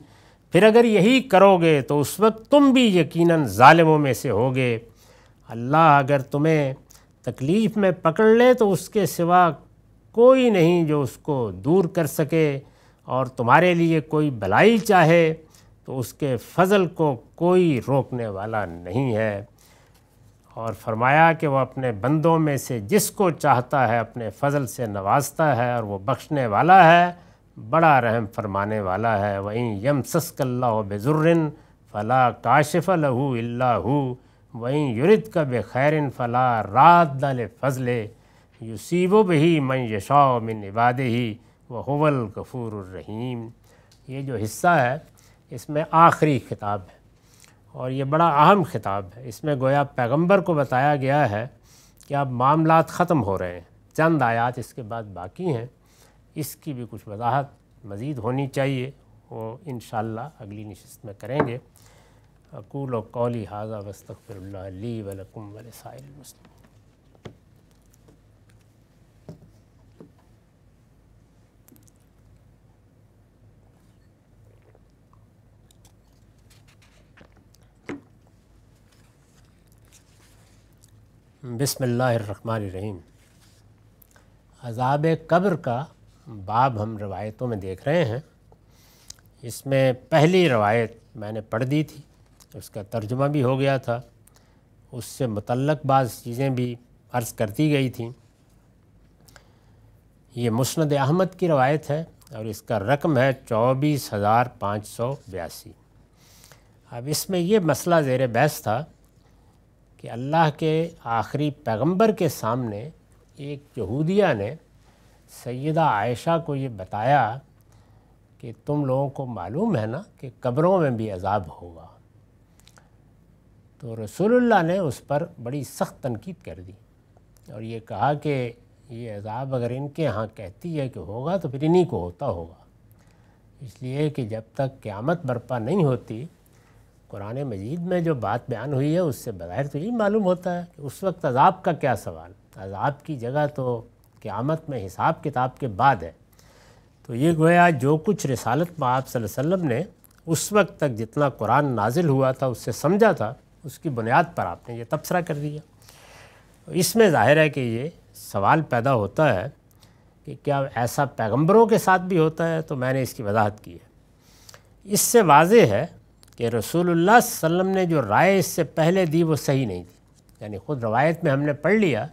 फिर अगर यही करोगे तो उस वक्त तुम भी यकीनन ालिमों में से होगे अल्लाह अगर तुम्हें तकलीफ़ में पकड़ ले तो उसके सिवा कोई नहीं जो उसको दूर कर सके और तुम्हारे लिए कोई भलाई चाहे तो उसके फजल को कोई रोकने वाला नहीं है और फरमाया कि वह अपने बंदों में से जिसको चाहता है अपने फजल से नवाजता है और वह बख्शने वाला है बड़ा रहम फरमाने वाला है वहीं यम सस्कल्ला बेजुर्रन फ़ला काशिफ़ लहू अल्ला वहीं युरद का बेखैरन फ़ला रात दल फजल युसीब बही मन यशा मिन इबाद ही वहवल गफ़ूर रहीम ये जो हिस्सा है इसमें आखिरी खिताब है और ये बड़ा अहम खिताब है इसमें गोया पैगंबर को बताया गया है कि अब मामला ख़त्म हो रहे हैं चंद आयात इसके बाद बाकी हैं इसकी भी कुछ वजाहत मज़ीद होनी चाहिए वो इन अगली नशस्त में करेंगे अकूल कौली हाजा वस्तफ़िर ली वलकुम वसाइल मुस्लिम बिसमीम अजाब कब्र का बाब हम रवायतों में देख रहे हैं इसमें पहली रवायत मैंने पढ़ दी थी उसका तर्जुमा भी हो गया था उससे मुतलक बाज़ चीज़ें भी अर्ज़ कर दी गई थी ये मुस्ंद अहमद की रवायत है और इसका रकम है चौबीस हज़ार पाँच सौ बयासी अब इसमें यह मसला ज़ेर बहस था कि अल्लाह के आखिरी पैगंबर के सामने एक यहूदिया ने सैदा आयशा को ये बताया कि तुम लोगों को मालूम है ना कि कब्रों में भी अजाब होगा तो रसूलुल्लाह ने उस पर बड़ी सख्त तनकीद कर दी और ये कहा कि ये अजाब अगर इनके यहाँ कहती है कि होगा तो फिर इन्हीं को होता होगा इसलिए कि जब तक क़्यामत बर्पा नहीं होती कुरान मजीद में जो बात बयान हुई है उससे बग़ैर तो यही मालूम होता है कि उस वक्त अजाब का क्या सवाल अजाब की जगह तो क़्यामत में हिसाब किताब के बाद है तो ये गोया जो कुछ रिसालत में आप वसम ने उस वक्त तक जितना कुरान नाजिल हुआ था उससे समझा था उसकी बुनियाद पर आपने ये तबसरा कर दिया तो इसमें ज़ाहिर है कि ये सवाल पैदा होता है कि क्या ऐसा पैगम्बरों के साथ भी होता है तो मैंने इसकी वजाहत की है इससे वाज है कि रसूलुल्लाह वसम ने जो राय इससे पहले दी वो सही नहीं थी यानी ख़ुद रवायत में हमने पढ़ लिया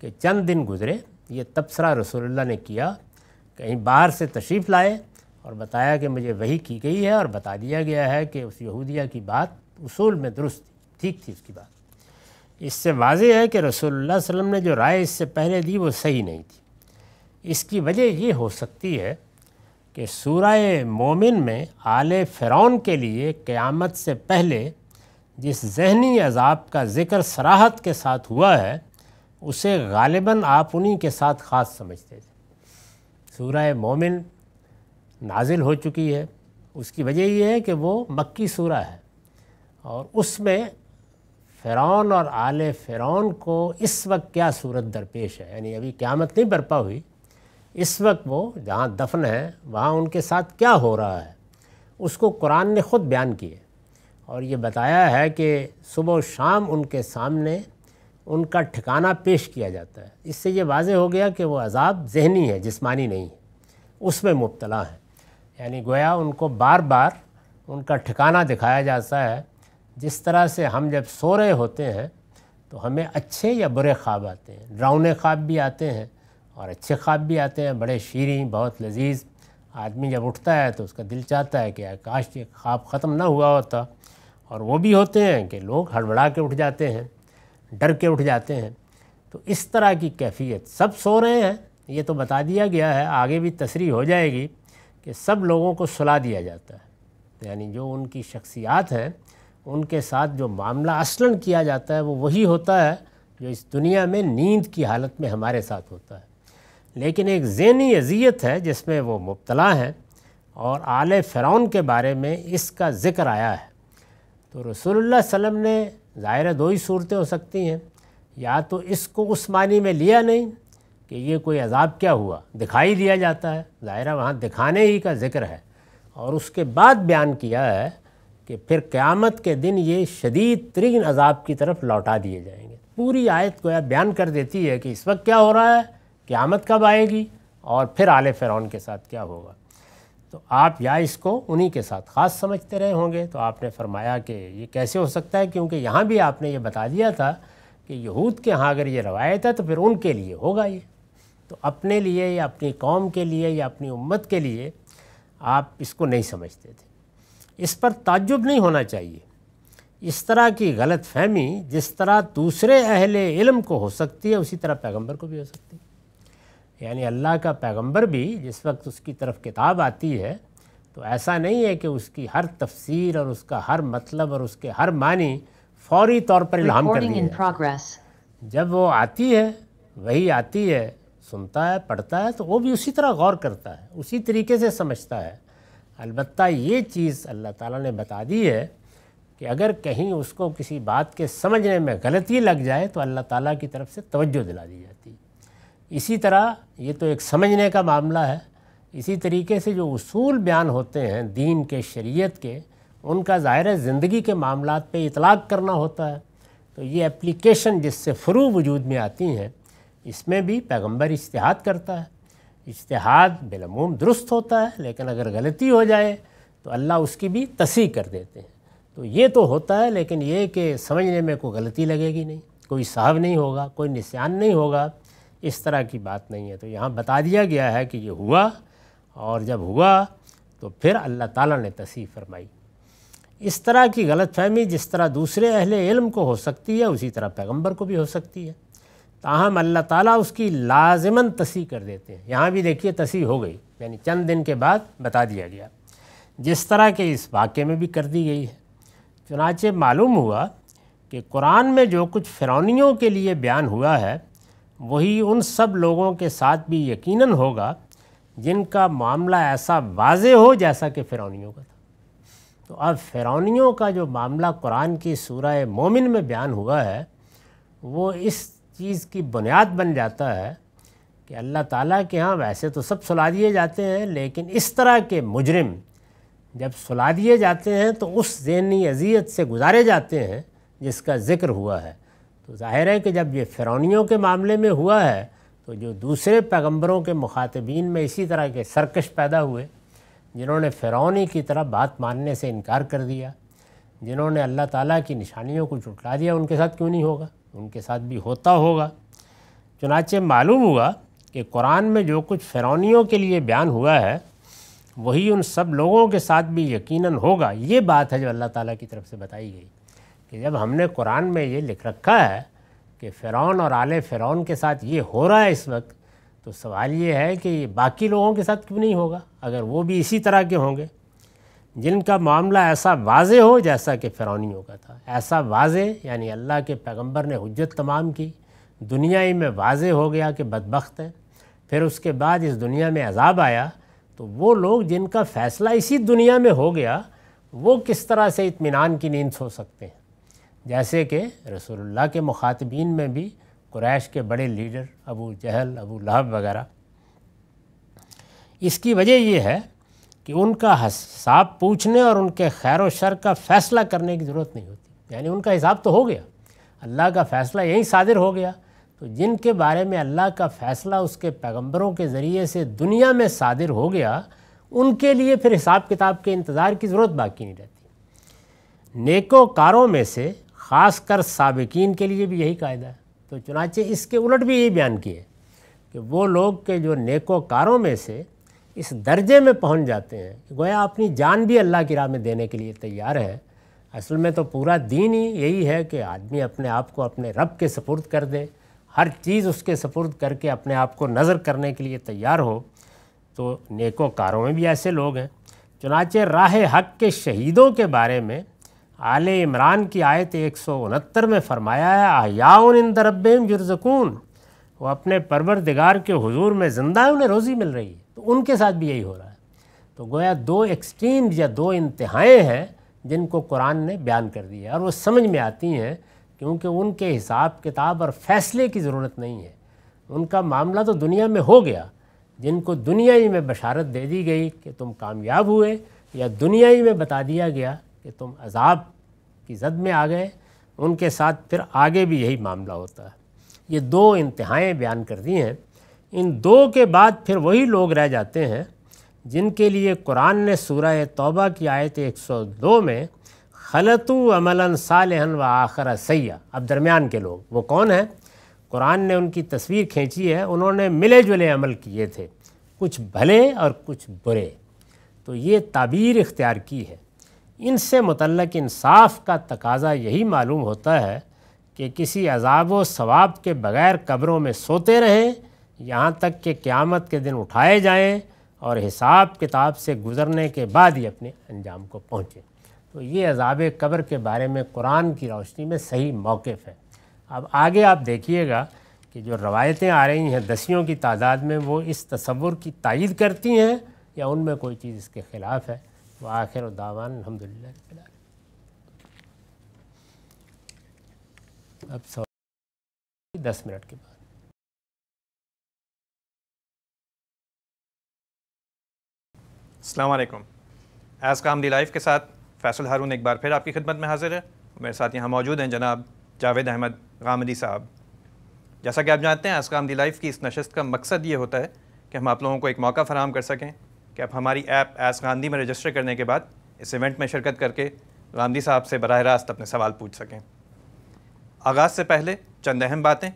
कि चंद दिन गुजरे ये तबसरा रसूलुल्लाह ने किया कहीं बाहर से तशरीफ़ लाए और बताया कि मुझे वही की गई है और बता दिया गया है कि उस यहूदिया की बात उसूल में दुरुस्त थी ठीक थी उसकी बात इससे वाज है कि रसोल्ला वसम ने जो राय इससे पहले दी वो सही नहीं थी इसकी वजह ये हो सकती है कि सूरह मोमिन में आल फ़िरौन के लिए क़यामत से पहले जिस जहनी अजाब का ज़िक्र सराहत के साथ हुआ है उसे गालिबा आप उन्हीं के साथ ख़ास समझते थे सूरह मोमिन नाजिल हो चुकी है उसकी वजह यह है कि वो मक्की सूर है और उसमें फ़िरौन और आल फ़िरौन को इस वक्त क्या सूरत दरपेश है यानी अभी क़्यामत नहीं बरपा हुई इस वक्त वो जहाँ दफन है वहाँ उनके साथ क्या हो रहा है उसको कुरान ने ख़ुद बयान किए और ये बताया है कि सुबह शाम उनके सामने उनका ठिकाना पेश किया जाता है इससे ये वाज हो गया कि वो अजाब जहनी है जिस्मानी नहीं है उसमें मुबतला है यानी गोया उनको बार बार उनका ठिकाना दिखाया जाता है जिस तरह से हम जब सो रहे होते हैं तो हमें अच्छे या बुरे ख्वाब आते हैं ड्राउने ख्वाब भी आते हैं और अच्छे ख्वाब भी आते हैं बड़े शीरें बहुत लजीज आदमी जब उठता है तो उसका दिल चाहता है कि आकाश ये ख्वाब ख़त्म ना हुआ होता और वो भी होते हैं कि लोग हड़बड़ा के उठ जाते हैं डर के उठ जाते हैं तो इस तरह की कैफियत सब सो रहे हैं ये तो बता दिया गया है आगे भी तसरी हो जाएगी कि सब लोगों को सुला दिया जाता है यानी जो उनकी शख्सियात हैं उनके साथ जो मामला असलन किया जाता है वो वही होता है जो इस दुनिया में नींद की हालत में हमारे साथ होता है लेकिन एक जेनी अजियत है जिसमें वो मुबतला हैं और आले फ़िरौन के बारे में इसका ज़िक्र आया है तो रसूलुल्लाह वसम ने ज़ाहिर दो ही सूरतें हो सकती हैं या तो इसको उस मानी में लिया नहीं कि ये कोई अजाब क्या हुआ दिखाई दिया जाता है ज़ाहिर वहाँ दिखाने ही का ज़िक्र है और उसके बाद बयान किया है कि फिर क़्यामत के दिन ये शदीद तरीन अजाब की तरफ लौटा दिए जाएंगे पूरी आयत को बयान कर देती है कि इस वक्त क्या हो रहा है क़्यामत कब आएगी और फिर आले फ़िरौन के साथ क्या होगा तो आप या इसको उन्हीं के साथ ख़ास समझते रहे होंगे तो आपने फरमाया कि ये कैसे हो सकता है क्योंकि यहाँ भी आपने ये बता दिया था कि यहूद के यहाँ अगर ये रवायत है तो फिर उनके लिए होगा ये तो अपने लिए या अपनी कौम के लिए या अपनी उम्मत के लिए आप इसको नहीं समझते थे इस पर ताज्जुब नहीं होना चाहिए इस तरह की गलत फहमी जिस तरह दूसरे अहल इल्म को हो सकती है उसी तरह पैगम्बर को भी हो सकती है यानी अल्लाह का पैगंबर भी जिस वक्त उसकी तरफ किताब आती है तो ऐसा नहीं है कि उसकी हर तफसीर और उसका हर मतलब और उसके हर मानी फौरी तौर पर इल्हाम कर है जब वो आती है वही आती है सुनता है पढ़ता है तो वो भी उसी तरह गौर करता है उसी तरीके से समझता है अलबत् ये चीज़ अल्लाह ताला ने बता दी है कि अगर कहीं उसको किसी बात के समझने में गलती लग जाए तो अल्लाह ताला की तरफ से तवज्जो दिला दी जाती है इसी तरह ये तो एक समझने का मामला है इसी तरीके से जो उसूल बयान होते हैं दीन के शरीयत के उनका ज़ाहिर ज़िंदगी के मामला पे इतलाक़ करना होता है तो ये एप्लीकेशन जिससे फ्रू वजूद में आती हैं इसमें भी पैगंबर इश्तहाद करता है इश्तहाद बिलमूम दुरुस्त होता है लेकिन अगर गलती हो जाए तो अल्लाह उसकी भी तसी कर देते हैं तो ये तो होता है लेकिन ये कि समझने में कोई गलती लगेगी नहीं कोई साहब नहीं होगा कोई निशान नहीं होगा इस तरह की बात नहीं है तो यहाँ बता दिया गया है कि ये हुआ और जब हुआ तो फिर अल्लाह ताला ने तसीह फरमाई इस तरह की गलत फहमी जिस तरह दूसरे अहले इल्म को हो सकती है उसी तरह पैगम्बर को भी हो सकती है ताहम अल्लाह ताला उसकी लाजमन तसीह कर देते हैं यहाँ भी देखिए तसीह हो गई यानी चंद दिन के बाद बता दिया गया जिस तरह के इस वाक़े में भी कर दी गई है चुनाचे मालूम हुआ कि कुरान में जो कुछ फ़िरौनियों के लिए बयान हुआ है वही उन सब लोगों के साथ भी यकीनन होगा जिनका मामला ऐसा वाज हो जैसा कि फ़िरौनियों का था तो अब फ़िरौनियों का जो मामला कुरान की सूर मोमिन में बयान हुआ है वो इस चीज़ की बुनियाद बन जाता है कि अल्लाह ताला के यहाँ वैसे तो सब सुला दिए जाते हैं लेकिन इस तरह के मुजरिम जब सुला दिए जाते हैं तो उस जहनी अजियत से गुजारे जाते हैं जिसका ज़िक्र हुआ है तो जाहिर है कि जब ये फ़िरौनियों के मामले में हुआ है तो जो दूसरे पैगंबरों के मुखातबीन में इसी तरह के सरकश पैदा हुए जिन्होंने फ़िरौनी की तरह बात मानने से इनकार कर दिया जिन्होंने अल्लाह ताला की निशानियों को जुटला दिया उनके साथ क्यों नहीं होगा उनके साथ भी होता होगा चुनाचे मालूम हुआ कि कुरान में जो कुछ फ़िरौनियों के लिए बयान हुआ है वही उन सब लोगों के साथ भी यकीनन होगा ये बात है जो अल्लाह ताला की तरफ से बताई गई कि जब हमने कुरान में ये लिख रखा है कि फ़िरौन और आले फ़िरौन के साथ ये हो रहा है इस वक्त तो सवाल ये है कि बाकी लोगों के साथ क्यों नहीं होगा अगर वो भी इसी तरह के होंगे जिनका मामला ऐसा वाज हो जैसा कि फ़िरौनियों का था ऐसा वाज यानी अल्लाह के पैगम्बर ने हजत तमाम की दुनिया ही में वाज हो गया कि बदबख्त है फिर उसके बाद इस दुनिया में अजाब आया तो वो लोग जिनका फ़ैसला इसी दुनिया में हो गया वो किस तरह से इतमान की नींद सो सकते हैं जैसे कि रसोल्ला के मुखातबीन में भी क्रैश के बड़े leader Abu Jahl Abu Lahab वगैरह इसकी वजह यह है कि उनका हिसाब पूछने और उनके खैर व शर का फ़ैसला करने की ज़रूरत नहीं होती यानी उनका हिसाब तो हो गया अल्लाह का फ़ैसला यहीं शादिर हो गया तो जिनके बारे में अल्लाह का फ़ैसला उसके पैगम्बरों के ज़रिए से दुनिया में शादिर हो गया उनके लिए फिर हिसाब किताब के इंतज़ार की ज़रूरत बाकी नहीं रहती नेकों कारों में से ख़ास कर सबकिन के लिए भी यही कायदा है तो चुनाचे इसके उलट भी यही बयान किए कि वो लोग के जो नेकोकारों में से इस दर्जे में पहुंच जाते हैं गोया अपनी जान भी अल्लाह की राह में देने के लिए तैयार है असल में तो पूरा दीन ही यही है कि आदमी अपने आप को अपने रब के सपुर्द कर दे हर चीज़ उसके सपुर्द करके अपने आप को नज़र करने के लिए तैयार हो तो नेकोकारों में भी ऐसे लोग हैं चुनाचे राह हक के शहीदों के बारे में आल इमरान की आयत एक सौ उनहत्तर में फ़रमाया है आयाउन इन दरबेम जुर्जकून वो अपने परवरदिगार के हुजूर में ज़िंदा है उन्हें रोज़ी मिल रही है तो उनके साथ भी यही हो रहा है तो गोया दो एक्सट्रीम्स या दो इंतहाएँ हैं जिनको कुरान ने बयान कर दिया है और वो समझ में आती हैं क्योंकि उनके हिसाब किताब और फैसले की ज़रूरत नहीं है उनका मामला तो दुनिया में हो गया जिनको दुनिया ही में बशारत दे दी गई कि तुम कामयाब हुए या दुनिया ही में बता दिया गया कि तुम अजाब की जद में आ गए उनके साथ फिर आगे भी यही मामला होता है ये दो इंतहाएँ बयान कर दी हैं इन दो के बाद फिर वही लोग रह जाते हैं जिनके लिए कुरान ने सूर तौबा की आयत 102 में खलतु अमलन सालहन व आखर सैया अब दरमियान के लोग वो कौन हैं कुरान ने उनकी तस्वीर खींची है उन्होंने मिले जुले अमल किए थे कुछ भले और कुछ बुरे तो ये ताबीर इख्तियार की है इनसे मुतलक इंसाफ का तकाजा यही मालूम होता है कि किसी अजाब व सवाब के बग़ैर कब्रों में सोते रहें यहाँ तक कि क़्यामत के दिन उठाए जाएँ और हिसाब किताब से गुज़रने के बाद ही अपने अंजाम को पहुँचें तो ये अजाब कब्र के बारे में कुरान की रोशनी में सही मौक़ है अब आगे आप देखिएगा कि जो रवायतें आ रही हैं दसियों की तादाद में वो इस तस्वुर की तइद करती हैं या उनमें कोई चीज़ इसके ख़िलाफ़ है वाखिर दावान अलहमदिल्ला अब सवाल दस मिनट के बाद अल्लाम एज कामली लाइफ के साथ फैसल हारून एक बार फिर आपकी खिदमत में हाजिर है मेरे साथ यहाँ मौजूद हैं जनाब जावेद अहमद गामदी साहब जैसा कि आप जानते हैं एज दी लाइफ की इस नशस्त का मकसद ये होता है कि हम आप लोगों को एक मौका फराम कर सकें कि आप हमारी ऐप एस गांधी में रजिस्टर करने के बाद इस इवेंट में शिरकत करके गांधी साहब से बरह रास्त अपने सवाल पूछ सकें आगाज़ से पहले चंद अहम बातें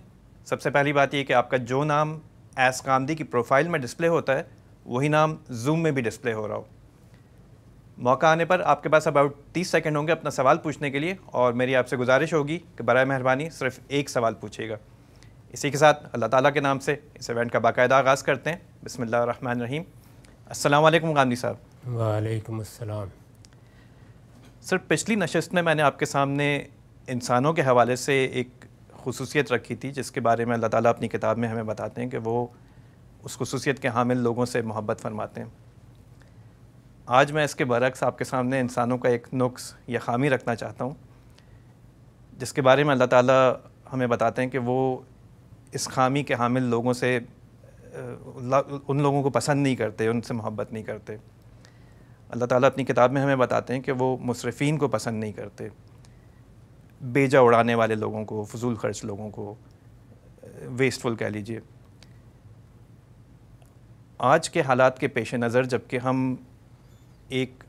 सबसे पहली बात यह कि आपका जो नाम एस गांधी की प्रोफाइल में डिस्प्ले होता है वही नाम जूम में भी डिस्प्ले हो रहा हो मौका आने पर आपके पास अबाउट तीस सेकेंड होंगे अपना सवाल पूछने के लिए और मेरी आपसे गुजारिश होगी कि बर मेहरबानी सिर्फ एक सवाल पूछिएगा इसी के साथ अल्लाह ताला के नाम से इस इवेंट का बाकायदा आगाज़ करते हैं रहीम असलम गांधी साहब वालेकुम अस्सलाम सर पिछली नशस्त में मैंने आपके सामने इंसानों के हवाले से एक खसूसियत रखी थी जिसके बारे में अल्लाह ताला अपनी किताब में हमें बताते हैं कि वो उस खसूसियत के हामिल लोगों से मोहब्बत फरमाते हैं आज मैं इसके बरक्स आपके सामने इंसानों का एक नुक्स या खामी रखना चाहता हूँ जिसके बारे में अल्लाह ताला हमें बताते हैं कि वो इस खामी के हामिल लोगों से उन लोगों को पसंद नहीं करते उनसे मोहब्बत नहीं करते अल्लाह ताला अपनी किताब में हमें बताते हैं कि वो मुसरफ़ीन को पसंद नहीं करते बेजा उड़ाने वाले लोगों को फजूल खर्च लोगों को वेस्टफुल कह लीजिए आज के हालात के पेश नज़र जबकि हम एक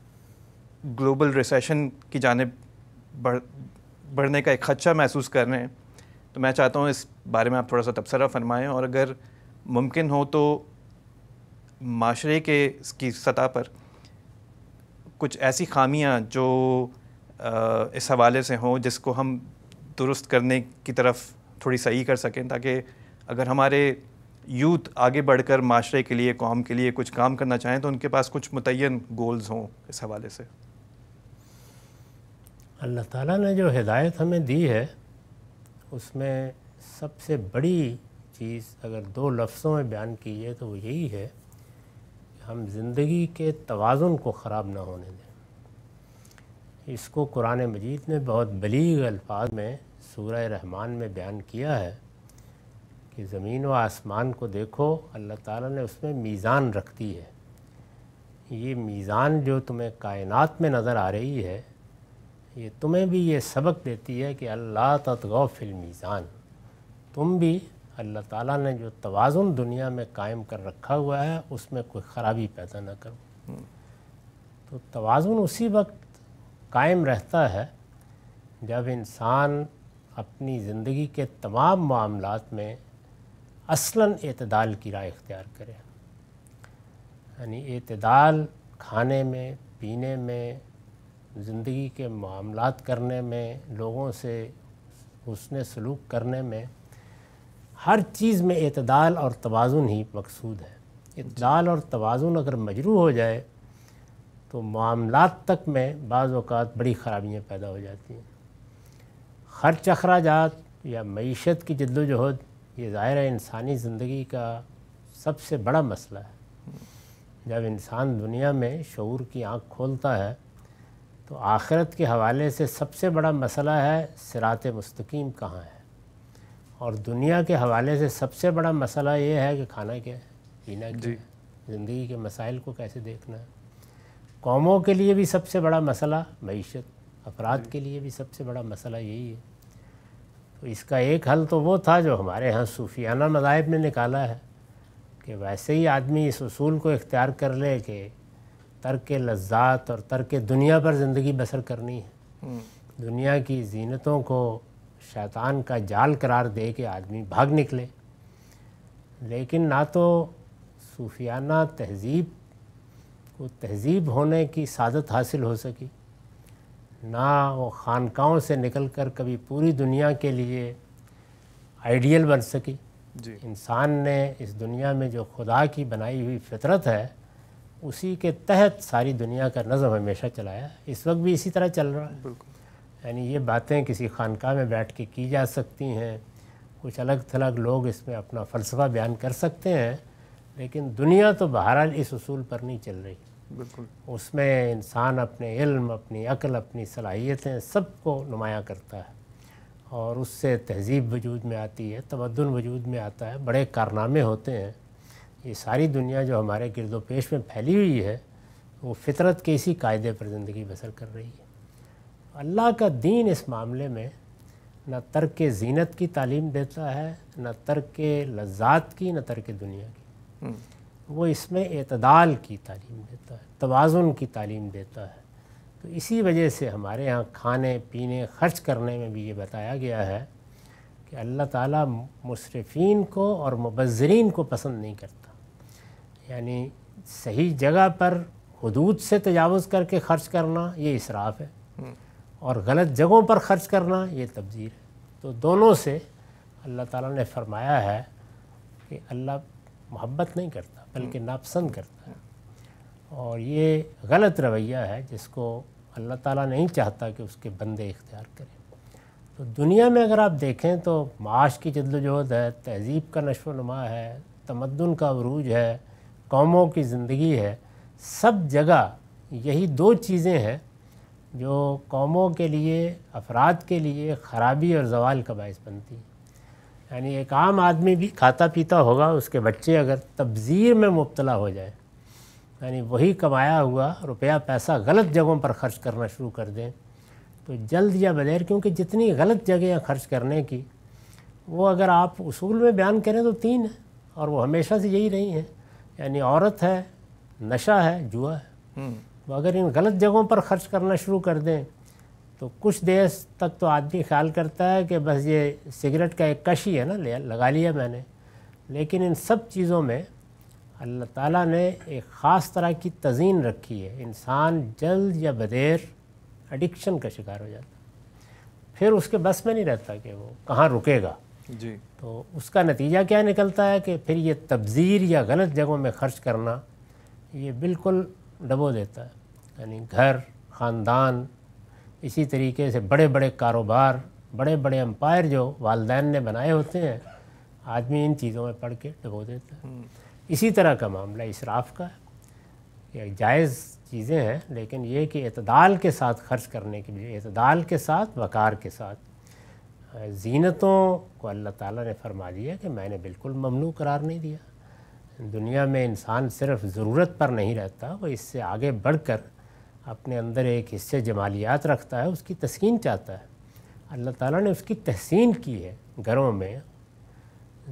ग्लोबल रिसेशन की जानब बढ़ बढ़ने का एक खदशा महसूस कर रहे हैं तो मैं चाहता हूँ इस बारे में आप थोड़ा सा तबसरा फरमाएँ और अगर मुमकिन हो तो माशरे के की सतह पर कुछ ऐसी खामियां जो इस हवाले से हों जिसको हम दुरुस्त करने की तरफ थोड़ी सही कर सकें ताकि अगर हमारे यूथ आगे बढ़कर माशरे के लिए कौम के लिए कुछ काम करना चाहें तो उनके पास कुछ मुतन गोल्स हों इस हवाले से अल्लाह ताला ने जो हिदायत हमें दी है उसमें सबसे बड़ी चीज़ अगर दो लफ्ज़ों में बयान की है तो वो यही है कि हम ज़िंदगी के तोज़ुन को ख़राब ना होने दें इसको कुरान मजीद ने बहुत बलीग अल्फाज में सूरह रहमान में बयान किया है कि ज़मीन व आसमान को देखो अल्लाह ताला ने उसमें मीज़ान रख दी है ये मीज़ान जो तुम्हें कायनात में नज़र आ रही है ये तुम्हें भी ये सबक देती है कि अल्लाह तत्गौ फिल मीज़ान तुम भी अल्लाह ताला ने जो तवाज़ुन दुनिया में कायम कर रखा हुआ है उसमें कोई ख़राबी पैदा ना करो तो तवाज़ुन उसी वक्त कायम रहता है जब इंसान अपनी ज़िंदगी के तमाम मामलों में असलन अतदाल की राय इख्तियार करे यानी अतदाल खाने में पीने में ज़िंदगी के मामला करने में लोगों से उसने सलूक करने में हर चीज़ में अतदाल और तोज़ुन ही मकसूद है अतदाल और तोज़ुन अगर मजरू हो जाए तो मामला तक में बाज़ात अवत बड़ी ख़राबियाँ पैदा हो जाती हैं खर्च अखराज या मीशत की जद्दोजहद ये ज़ाहिर है इंसानी ज़िंदगी का सबसे बड़ा मसला है जब इंसान दुनिया में शूर की आँख खोलता है तो आखिरत के हवाले से सबसे बड़ा मसला है सिरात मस्तकीम कहाँ है और दुनिया के हवाले से सबसे बड़ा मसला ये है कि खाना क्या है पीना क्या है ज़िंदगी के मसाइल को कैसे देखना है कौमों के लिए भी सबसे बड़ा मसला मीशत अफराद के लिए भी सबसे बड़ा मसला यही है तो इसका एक हल तो वो था जो हमारे यहाँ सूफियाना मजाहब ने निकाला है कि वैसे ही आदमी इस असूल को इख्तियार कर ले कि तर्क लज्जात और तर्क दुनिया पर ज़िंदगी बसर करनी है हम्म। दुनिया की जीनतों को शैतान का जाल करार दे के आदमी भाग निकले लेकिन ना तो सूफियाना तहजीब को तहजीब होने की सादत हासिल हो सकी ना वो खानकाओं से निकल कर कभी पूरी दुनिया के लिए आइडियल बन सकी इंसान ने इस दुनिया में जो खुदा की बनाई हुई फितरत है उसी के तहत सारी दुनिया का नज़म हमेशा चलाया इस वक्त भी इसी तरह चल रहा है यानी ये बातें किसी खानका में बैठ के की जा सकती हैं कुछ अलग थलग लोग इसमें अपना फ़लसफ़ा बयान कर सकते हैं लेकिन दुनिया तो बहरहाल इस असूल पर नहीं चल रही बिल्कुल उसमें इंसान अपने इल्म अपनी अकल अपनी सलाहियतें सबको नुमाया करता है और उससे तहजीब वजूद में आती है तमदन वजूद में आता है बड़े कारनामे होते हैं ये सारी दुनिया जो हमारे गिरदोपेश में फैली हुई है वो फितरत के इसी कायदे पर ज़िंदगी बसर कर रही है अल्लाह का दीन इस मामले में न तर्क जीनत की तालीम देता है न तर्क लज्जात की न तर्क दुनिया की हम्म। वो इसमें अतदाल की तालीम देता है तोज़ुन की तालीम देता है तो इसी वजह से हमारे यहाँ खाने पीने खर्च करने में भी ये बताया गया है कि अल्लाह ताला मुसरफिन को और मुबजरीन को पसंद नहीं करता यानी सही जगह पर हदूद से तजावज़ करके ख़र्च करना ये इसराफ़ है हम्म। और गलत जगहों पर ख़र्च करना ये तबजीर है तो दोनों से अल्लाह ताला ने फरमाया है कि अल्लाह मोहब्बत नहीं करता बल्कि नापसंद करता है और ये गलत रवैया है जिसको अल्लाह ताला नहीं चाहता कि उसके बंदे इख्तियार करें तो दुनिया में अगर आप देखें तो माश की जद्दोजहद है तहज़ीब का नशो नुमा है तमदन का अरूज है कौमों की ज़िंदगी है सब जगह यही दो चीज़ें हैं जो कौमों के लिए अफराद के लिए ख़राबी और जवाल का बायस बनती है यानी एक आम आदमी भी खाता पीता होगा उसके बच्चे अगर तबज़ीर में मुबतला हो जाए यानी वही कमाया हुआ रुपया पैसा गलत जगहों पर ख़र्च करना शुरू कर दें तो जल्द या बगैर क्योंकि जितनी गलत जगह ख़र्च करने की वो अगर आप उसूल में बयान करें तो तीन है और वो हमेशा से यही रही हैं यानी औरत है नशा है जुआ है हम्म। तो अगर इन गलत जगहों पर ख़र्च करना शुरू कर दें तो कुछ देर तक तो आदमी ख्याल करता है कि बस ये सिगरेट का एक कशी है ना ले लगा लिया मैंने लेकिन इन सब चीज़ों में अल्लाह ताला ने एक ख़ास तरह की तजीन रखी है इंसान जल्द या बदेर एडिक्शन का शिकार हो जाता फिर उसके बस में नहीं रहता कि वो कहाँ रुकेगा जी तो उसका नतीजा क्या निकलता है कि फिर ये तबज़ीर या गलत जगहों में ख़र्च करना ये बिल्कुल डबो देता है यानी घर ख़ानदान इसी तरीके से बड़े बड़े कारोबार बड़े बड़े अम्पायर जो वालदेन ने बनाए होते हैं आदमी इन चीज़ों में पढ़ के डबो देता है हम्म। इसी तरह का मामला इसराफ का है ये जायज़ चीज़ें हैं लेकिन ये कि अतदाल के साथ खर्च करने के लिए अतदाल के साथ वक़ार के साथ जीनतों को अल्लाह ताला ने फरमा दिया कि मैंने बिल्कुल ममनू करार नहीं दिया दुनिया में इंसान सिर्फ ज़रूरत पर नहीं रहता वो इससे आगे बढ़कर अपने अंदर एक हिस्से जमालियात रखता है उसकी तस्कीन चाहता है अल्लाह ताला ने उसकी तहसीन की है घरों में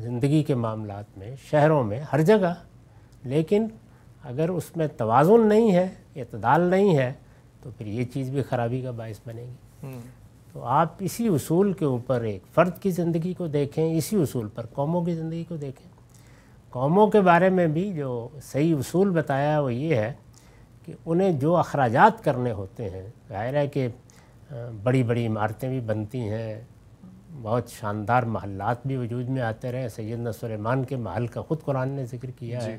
ज़िंदगी के मामला में शहरों में हर जगह लेकिन अगर उसमें तोज़ुन नहीं है अतदाल नहीं है तो फिर ये चीज़ भी ख़राबी का बायस बनेगी हम्म। तो आप इसी उसूल के ऊपर एक फ़र्द की ज़िंदगी को देखें इसी उसूल पर कौमों की ज़िंदगी को देखें कौमों के बारे में भी जो सही उसूल बताया वो ये है कि उन्हें जो अखराज करने होते हैं जाहिर है कि बड़ी बड़ी इमारतें भी बनती हैं बहुत शानदार महल्लात भी वजूद में आते रहे न सलेमान के महल का ख़ुद कुरान ने जिक्र किया है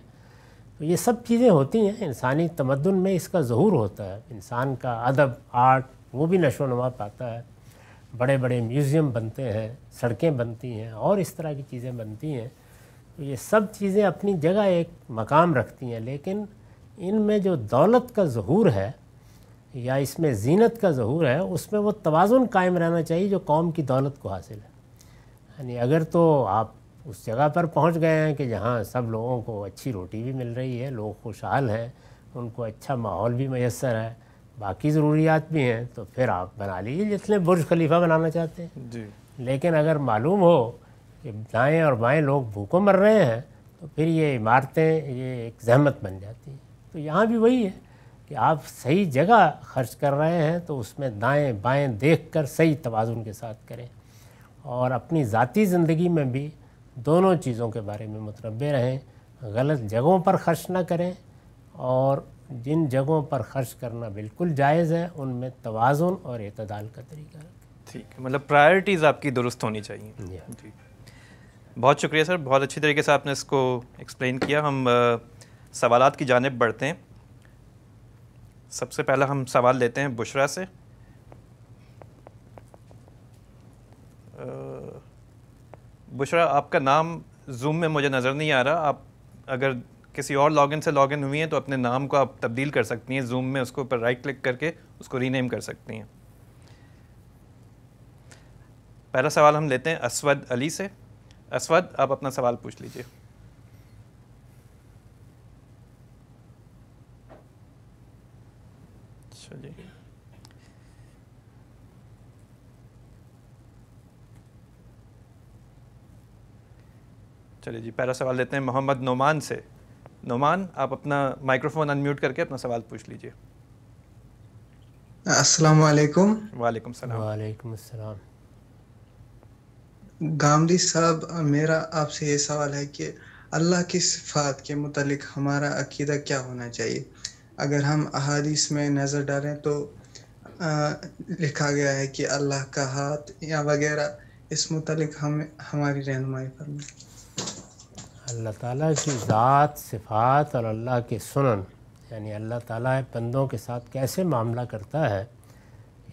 तो ये सब चीज़ें होती हैं इंसानी तमदन में इसका ज़हूर होता है इंसान का अदब आर्ट वो भी नशो नमा पाता है बड़े बड़े म्यूज़ियम बनते हैं सड़कें बनती हैं और इस तरह की चीज़ें बनती हैं तो ये सब चीज़ें अपनी जगह एक मकाम रखती हैं लेकिन इनमें जो दौलत का जहूर है या इसमें जीनत का जहूर है उसमें वो तोज़ुन कायम रहना चाहिए जो कौम की दौलत को हासिल है यानी अगर तो आप उस जगह पर पहुँच गए हैं कि जहाँ सब लोगों को अच्छी रोटी भी मिल रही है लोग खुशहाल हैं उनको अच्छा माहौल भी मैसर है बाकी ज़रूरियात भी हैं तो फिर आप बना लीजिए जितने बुरज खलीफा बनाना चाहते हैं जी लेकिन अगर मालूम हो कि दाएँ और बाएँ लोग भूखों मर रहे हैं तो फिर ये इमारतें ये एक जहमत बन जाती हैं तो यहाँ भी वही है कि आप सही जगह खर्च कर रहे हैं तो उसमें दाएं बाएं देख कर सही तोज़ुन के साथ करें और अपनी ज़ाती ज़िंदगी में भी दोनों चीज़ों के बारे में मतनब रहें गलत जगहों पर खर्च ना करें और जिन जगहों पर खर्च करना बिल्कुल जायज़ है उनमें तोज़ुन और अतदाल का तरीका रखें ठीक है मतलब प्रायोरिटीज़ आपकी दुरुस्त होनी चाहिए जी बहुत शुक्रिया सर बहुत अच्छी तरीके से आपने इसको एक्सप्लेन किया हम सवाल की जानब बढ़ते हैं सबसे पहला हम सवाल लेते हैं बुशरा से बुशरा आपका नाम जूम में मुझे नज़र नहीं आ रहा आप अगर किसी और लॉगिन से लॉगिन हुई हैं तो अपने नाम को आप तब्दील कर सकती हैं जूम में उसको ऊपर राइट क्लिक करके उसको रीनेम कर सकती हैं पहला सवाल हम लेते हैं असवद अली से असवद आप अपना सवाल पूछ लीजिए चलिए जी पहला सवाल लेते हैं मोहम्मद नोमान से नोमान आप अपना माइक्रोफोन अनम्यूट करके अपना सवाल पूछ लीजिए अस्सलाम वालेकुम वालेकुम सलाम वालेकुम सलाम गांधी साहब मेरा आपसे ये सवाल है कि अल्लाह की सिफात के मतलब हमारा अकीदा क्या होना चाहिए अगर हम अहादीस में नज़र डालें तो आ, लिखा गया है कि अल्लाह का हाथ या वगैरह इस मतलब हम हमारी रहनुमाई फरमाएं अल्लाह ताला की ज़ात सिफ़ात और अल्लाह के सुनन यानी अल्लाह ताला बंदों के साथ कैसे मामला करता है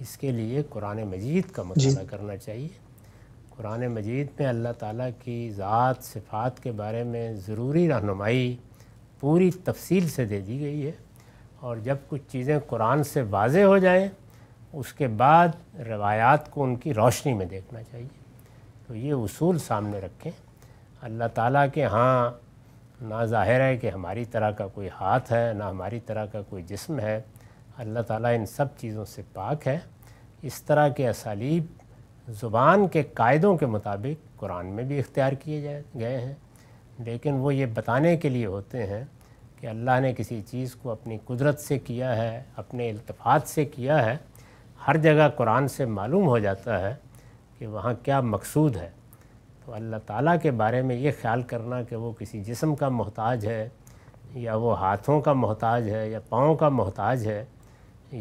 इसके लिए कुरान मजीद का मतलब करना चाहिए कुरान मजीद में अल्लाह ताला की ज़ात सिफ़ात के बारे में ज़रूरी रहनुमाई पूरी तफसील से दे दी गई है और जब कुछ चीज़ें कुरान से वाज हो जाएँ उसके बाद रवायात को उनकी रोशनी में देखना चाहिए तो ये उसूल सामने रखें अल्लाह ताला के हाँ ना ज़ाहिर है कि हमारी तरह का कोई हाथ है ना हमारी तरह का कोई जिस्म है अल्लाह ताला इन सब चीज़ों से पाक है इस तरह के असालीब ज़ुबान के कायदों के मुताबिक कुरान में भी इख्तियार किए जाए गए हैं लेकिन वो ये बताने के लिए होते हैं कि अल्लाह ने किसी चीज़ को अपनी कुदरत से किया है अपने अल्तफात से किया है हर जगह कुरान से मालूम हो जाता है कि वहाँ क्या मकसूद है तो अल्लाह ताला के बारे में ये ख्याल करना कि वो किसी जिस्म का मोहताज है या वो हाथों का मोहताज है या पाँव का मोहताज है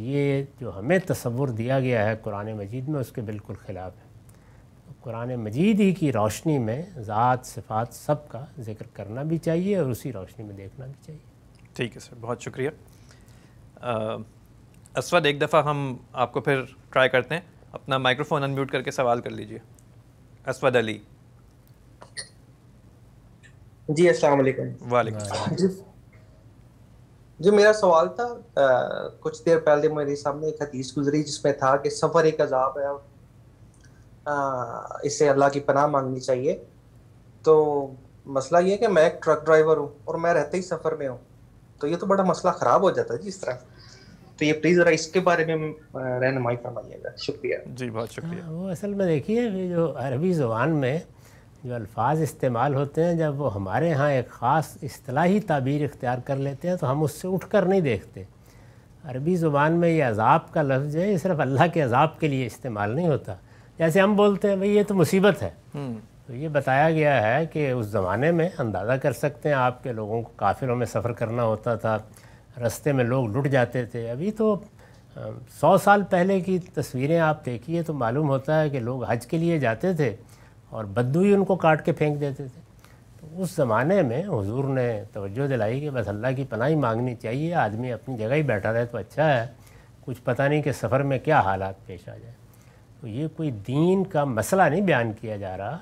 ये जो हमें तस्वुर दिया गया है कुरान मजीद में उसके बिल्कुल ख़िलाफ़ है कुरान मजीद ही की रोशनी में ज़ात सिफात सब का जिक्र करना भी चाहिए और उसी रोशनी में देखना भी चाहिए ठीक है सर बहुत शुक्रिया असवद एक दफ़ा हम आपको फिर ट्राई करते हैं अपना माइक्रोफोन अनम्यूट करके सवाल कर लीजिए असवद अली जी अस्सलाम वालेकुम जी जी मेरा सवाल था आ, कुछ देर पहले मेरे सामने एक हदीस गुजरी जिसमें था कि सफ़र एक अजाब है इससे अल्लाह की पनाह मांगनी चाहिए तो मसला ये है कि मैं एक ट्रक ड्राइवर हूँ और मैं रहते ही सफ़र में हूँ तो ये तो बड़ा मसला ख़राब हो जाता है जी इस तरह तो ये प्लीज़ ज़रा इसके बारे में रहनमाई फरमाइएगा शुक्रिया जी बहुत शुक्रिया आ, हाँ, वो असल में देखिए जो अरबी ज़ुबान में जो अल्फाज इस्तेमाल होते हैं जब वो हमारे यहाँ एक ख़ास असलाही ताबीर इख्तियार कर लेते हैं तो हम उससे उठ कर नहीं देखते अरबी ज़ुबान में ये अजाब का लफ्ज़ है ये सिर्फ अल्लाह के अजाब के लिए इस्तेमाल नहीं होता जैसे हम बोलते हैं भाई ये तो मुसीबत है हम्म। तो ये बताया गया है कि उस ज़माने में अंदाज़ा कर सकते हैं आपके लोगों को काफ़िलों में सफ़र करना होता था रस्ते में लोग लुट जाते थे अभी तो सौ साल पहले की तस्वीरें आप देखिए तो मालूम होता है कि लोग हज के लिए जाते थे और बद्दू ही उनको काट के फेंक देते थे तो उस ज़माने में हुजूर ने तवज्जो दिलाई कि बस अल्लाह की पनाही मांगनी चाहिए आदमी अपनी जगह ही बैठा रहे तो अच्छा है कुछ पता नहीं कि सफ़र में क्या हालात पेश आ जाए तो ये कोई दीन का मसला नहीं बयान किया जा रहा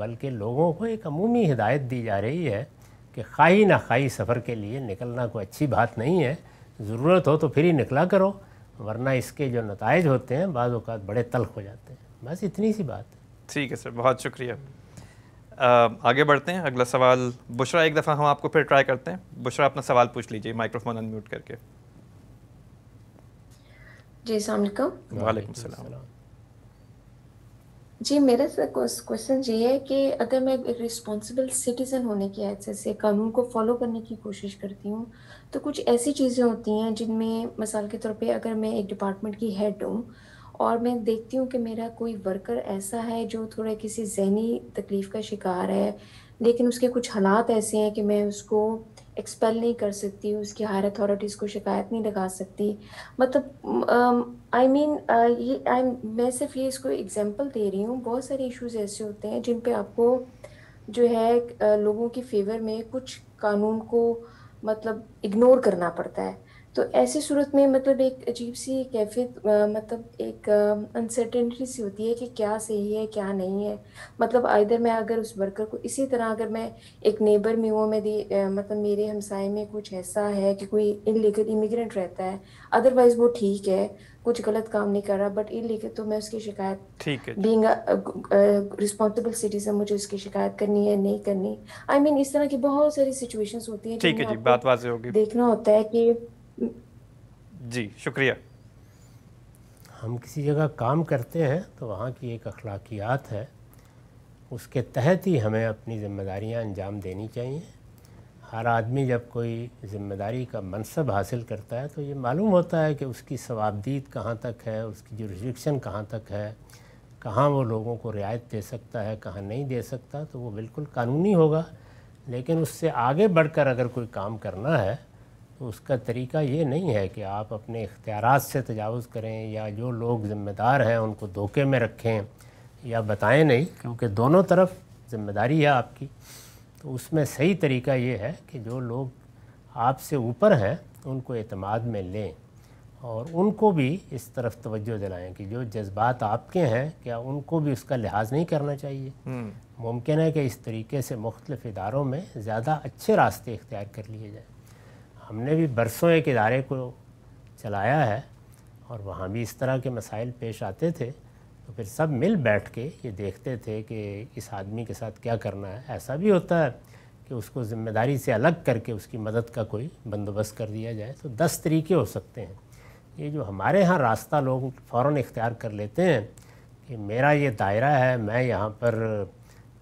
बल्कि लोगों को एक अमूमी हिदायत दी जा रही है कि खाई ना खाई सफ़र के लिए निकलना कोई अच्छी बात नहीं है ज़रूरत हो तो फिर ही निकला करो वरना इसके जो नतज होते हैं बाज़ात अवत बड़े तलख हो जाते हैं बस इतनी सी बात है ठीक है सर बहुत शुक्रिया आगे बढ़ते हैं अगला सवाल बुशरा एक दफ़ा हम आपको फिर ट्राई करते हैं बुशरा अपना सवाल पूछ लीजिए माइक्रोफोन अनम्यूट करके जी अलैक्म वालेकुम सलाम जी मेरा सर क्वेश्चन ये है कि अगर मैं एक रिस्पॉन्सिबल सिटीज़न होने की हैसियत से कानून को फॉलो करने की कोशिश करती हूँ तो कुछ ऐसी चीज़ें होती हैं जिनमें मिसाल के तौर पे अगर मैं एक डिपार्टमेंट की हेड हूँ और मैं देखती हूँ कि मेरा कोई वर्कर ऐसा है जो थोड़ा किसी जहनी तकलीफ़ का शिकार है लेकिन उसके कुछ हालात ऐसे हैं कि मैं उसको एक्सपेल नहीं कर सकती उसकी हायर अथॉरिटीज़ को शिकायत नहीं लगा सकती मतलब आई मीन ये आई मैं सिर्फ ये इसको एग्जांपल दे रही हूँ बहुत सारे इश्यूज ऐसे होते हैं जिन पे आपको जो है लोगों की फेवर में कुछ कानून को मतलब इग्नोर करना पड़ता है तो ऐसी सूरत में मतलब एक अजीब सी कैफियत मतलब एक अनसर्टेनिटी सी होती है कि क्या सही है क्या नहीं है मतलब आइधर मैं अगर उस वर्कर को इसी तरह अगर मैं एक नेबर में हूँ मेरी मतलब मेरे हमसाए में कुछ ऐसा है कि कोई इलीगल इमिग्रेंट रहता है अदरवाइज वो ठीक है कुछ गलत काम नहीं कर रहा बट इलीगल तो मैं उसकी शिकायत ठीक है बींग रिस्पॉन्सिबल सिटीजन मुझे उसकी शिकायत करनी है नहीं करनी आई I मीन mean, इस तरह की बहुत सारी सिचुएशंस होती है ठीक है जी बात वाजे होगी देखना होता है कि जी शुक्रिया हम किसी जगह काम करते हैं तो वहाँ की एक अखलाकियात है उसके तहत ही हमें अपनी ज़िम्मेदारियाँ अंजाम देनी चाहिए हर आदमी जब कोई ज़िम्मेदारी का मनसब हासिल करता है तो ये मालूम होता है कि उसकी सवाबदीद कहाँ तक है उसकी जो रिजिक्शन कहाँ तक है कहाँ वो लोगों को रियायत दे सकता है कहाँ नहीं दे सकता तो वो बिल्कुल कानूनी होगा लेकिन उससे आगे बढ़कर अगर कोई काम करना है उसका तरीका ये नहीं है कि आप अपने इख्तियार से तजावज़ करें या जो लोग ज़िम्मेदार हैं उनको धोखे में रखें या बताएं नहीं क्योंकि दोनों तरफ ज़िम्मेदारी है आपकी तो उसमें सही तरीका ये है कि जो लोग आपसे ऊपर हैं उनको अतमाद में लें और उनको भी इस तरफ तवज्जो दिलाएं कि जो जज्बात आपके हैं क्या उनको भी उसका लिहाज नहीं करना चाहिए हम्म। मुमकिन है कि इस तरीके से मुख्तलिफ़ इदारों में ज़्यादा अच्छे रास्ते इख्तियार कर लिए जाएँ हमने भी बरसों एक इदारे को चलाया है और वहाँ भी इस तरह के मसाइल पेश आते थे तो फिर सब मिल बैठ के ये देखते थे कि इस आदमी के साथ क्या करना है ऐसा भी होता है कि उसको ज़िम्मेदारी से अलग करके उसकी मदद का कोई बंदोबस्त कर दिया जाए तो दस तरीके हो सकते हैं ये जो हमारे यहाँ रास्ता लोग फ़ौर इख्तियार कर लेते हैं कि मेरा ये दायरा है मैं यहाँ पर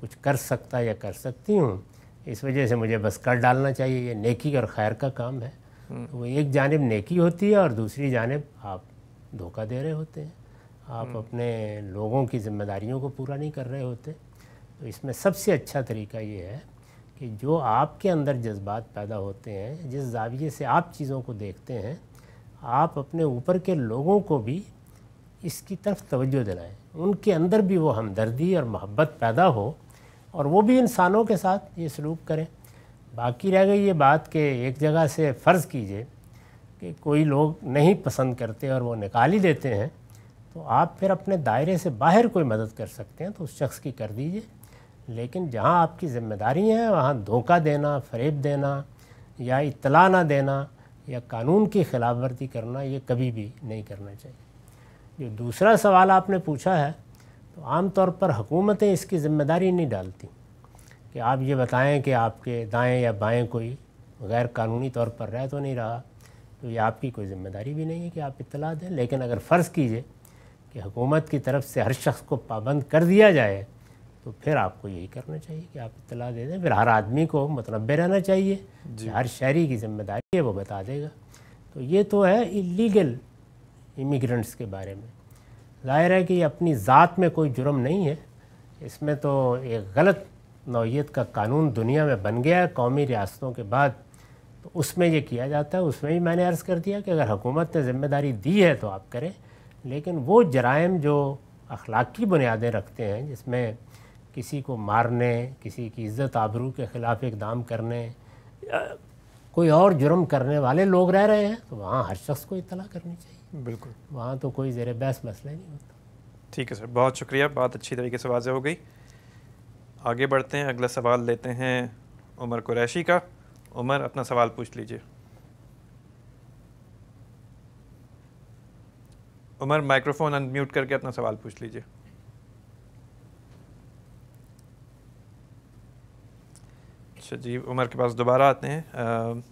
कुछ कर सकता या कर सकती हूँ इस वजह से मुझे बस कर डालना चाहिए ये नेकी और खैर का काम है तो वो एक जानब नेकी होती है और दूसरी जानब आप धोखा दे रहे होते हैं आप हम्म। अपने लोगों की जिम्मेदारियों को पूरा नहीं कर रहे होते तो इसमें सबसे अच्छा तरीका ये है कि जो आपके अंदर जज्बात पैदा होते हैं जिस जाविये से आप चीज़ों को देखते हैं आप अपने ऊपर के लोगों को भी इसकी तरफ तवज्जो दिलाएं उनके अंदर भी वो हमदर्दी और मोहब्बत पैदा हो और वो भी इंसानों के साथ ये सलूक करें बाकी रह गई ये बात कि एक जगह से फ़र्ज़ कीजिए कि कोई लोग नहीं पसंद करते और वो निकाल ही देते हैं तो आप फिर अपने दायरे से बाहर कोई मदद कर सकते हैं तो उस शख्स की कर दीजिए लेकिन जहाँ आपकी ज़िम्मेदारी हैं वहाँ धोखा देना फरेब देना या इतला ना देना या कानून की खिलाफवर्जी करना ये कभी भी नहीं करना चाहिए जो दूसरा सवाल आपने पूछा है तो आम तौर पर हुकूमतें इसकी ज़िम्मेदारी नहीं डालती कि आप ये बताएं कि आपके दाएं या बाएं कोई गैर कानूनी तौर पर रह तो नहीं रहा तो ये आपकी कोई ज़िम्मेदारी भी नहीं है कि आप इतला दें लेकिन अगर फ़र्ज़ कीजिए कि हुकूमत की तरफ से हर शख्स को पाबंद कर दिया जाए तो फिर आपको यही करना चाहिए कि आप इतला दे दें फिर हर आदमी को मतनबे रहना चाहिए हर शहरी की जिम्मेदारी है वो बता देगा तो ये तो है इलीगल इमिग्रेंट्स के बारे में जाहिर है कि अपनी ज़ात में कोई जुर्म नहीं है इसमें तो एक गलत नौीयत का कानून दुनिया में बन गया है कौमी रियासतों के बाद तो उसमें ये किया जाता है उसमें भी मैंने अर्ज़ कर दिया कि अगर हुकूमत ने ज़िम्मेदारी दी है तो आप करें लेकिन वो जराइम जो अखलाकी बुनियादें रखते हैं जिसमें किसी को मारने किसी की इज़्ज़त आबरू के ख़िलाफ़ इकदाम करने कोई और जुर्म करने वाले लोग रह रहे हैं तो वहाँ हर शख्स को इतला करनी चाहिए बिल्कुल वहाँ तो कोई जेर बहस मसला नहीं होता ठीक है सर बहुत शुक्रिया बात अच्छी तरीके से वाजह हो गई आगे बढ़ते हैं अगला सवाल लेते हैं उमर कुरैशी का उमर अपना सवाल पूछ लीजिए उमर माइक्रोफोन अनम्यूट करके अपना सवाल पूछ लीजिए अच्छा जी उमर के पास दोबारा आते हैं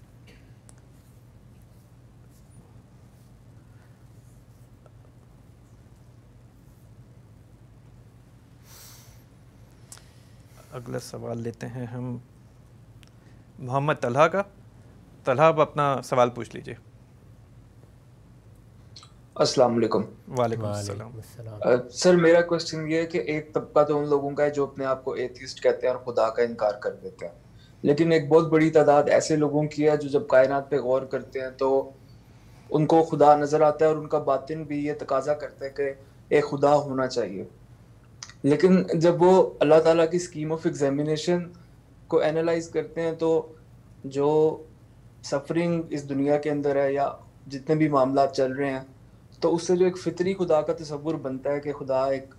अगला सवाल लेते हैं हम मोहम्मद तलहा का तलहा आप अपना सवाल पूछ लीजिए अस्सलाम वालेकुम वालेकुम सर मेरा क्वेश्चन ये है कि एक तबका तो उन लोगों का है जो अपने आप को एथिस्ट कहते हैं और खुदा का इनकार कर देते हैं लेकिन एक बहुत बड़ी तादाद ऐसे लोगों की है जो जब कायनात पे गौर करते हैं तो उनको खुदा नज़र आता है और उनका बातिन भी ये तकाजा करता है कि एक खुदा होना चाहिए लेकिन जब वो अल्लाह ताला की स्कीम ऑफ एग्जामिनेशन को एनालाइज करते हैं तो जो सफरिंग इस दुनिया के अंदर है या जितने भी मामला चल रहे हैं तो उससे जो एक फितरी खुदा का तस्वुर बनता है कि खुदा एक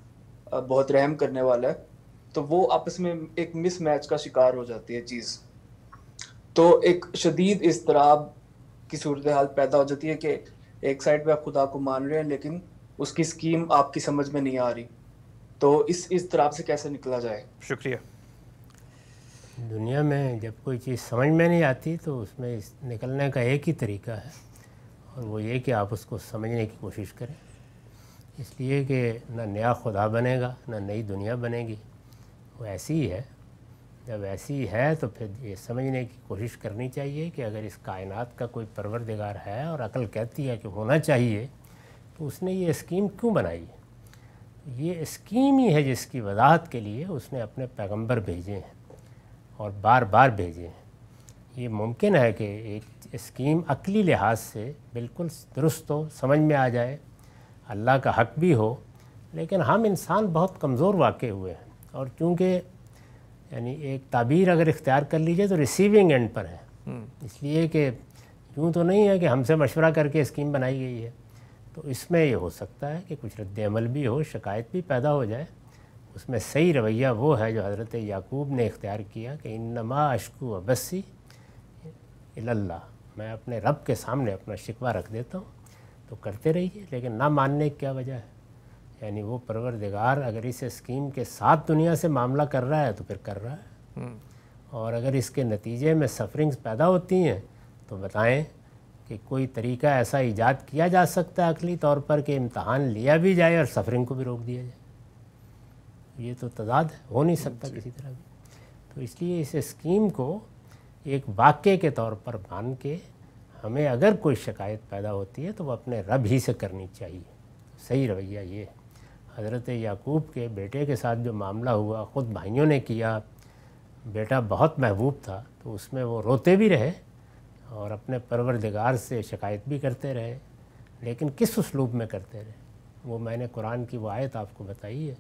बहुत रहम करने वाला है तो वो आपस में एक मिसमैच का शिकार हो जाती है चीज़ तो एक शदीद इसतराब की सूरत हाल पैदा हो जाती है कि एक साइड पे आप खुदा को मान रहे हैं लेकिन उसकी स्कीम आपकी समझ में नहीं आ रही तो इस इस तरह से कैसे निकला जाए शुक्रिया दुनिया में जब कोई चीज़ समझ में नहीं आती तो उसमें निकलने का एक ही तरीका है और वो ये कि आप उसको समझने की कोशिश करें इसलिए कि ना नया खुदा बनेगा ना नई दुनिया बनेगी वैसी ही है जब ऐसी है तो फिर ये समझने की कोशिश करनी चाहिए कि अगर इस कायनात का कोई परवरदिगार है और अकल कहती है कि होना चाहिए तो उसने ये स्कीम क्यों बनाई ये स्कीम ही है जिसकी वजाहत के लिए उसने अपने पैगंबर भेजे हैं और बार बार भेजे हैं ये मुमकिन है कि एक स्कीम अकली लिहाज से बिल्कुल दुरुस्त हो समझ में आ जाए अल्लाह का हक भी हो लेकिन हम इंसान बहुत कमज़ोर वाक़ हुए हैं और क्योंकि यानी एक ताबीर अगर इख्तियार कर लीजिए तो रिसीविंग एंड पर है हम्म। इसलिए कि यूँ तो नहीं है कि हमसे मशवरा करके स्कीम बनाई गई है तो इसमें ये हो सकता है कि कुछ रद्दमल भी हो शिकायत भी पैदा हो जाए उसमें सही रवैया वो है जो हज़रत याकूब ने इख्तियार किया कि इन नमा अशकू अबसी इल्ला मैं अपने रब के सामने अपना शिकवा रख देता हूँ तो करते रहिए लेकिन ना मानने की क्या वजह है यानी वो परवरदिगार अगर इस स्कीम के साथ दुनिया से मामला कर रहा है तो फिर कर रहा है हम्म। और अगर इसके नतीजे में सफरिंग्स पैदा होती हैं तो बताएं कि कोई तरीका ऐसा ईजाद किया जा सकता है अकली तौर पर कि इम्तहान लिया भी जाए और सफरिंग को भी रोक दिया जाए ये तो तजाद हो नहीं सकता किसी तरह भी तो इसलिए इस स्कीम को एक वाक्य के तौर पर मान के हमें अगर कोई शिकायत पैदा होती है तो वह अपने रब ही से करनी चाहिए सही रवैया ये है हज़रत याकूब के बेटे के साथ जो मामला हुआ ख़ुद भाइयों ने किया बेटा बहुत महबूब था तो उसमें वो रोते भी रहे और अपने परवरदिगार से शिकायत भी करते रहे लेकिन किस उसलूब में करते रहे वो मैंने कुरान की वो आयत आपको बताई है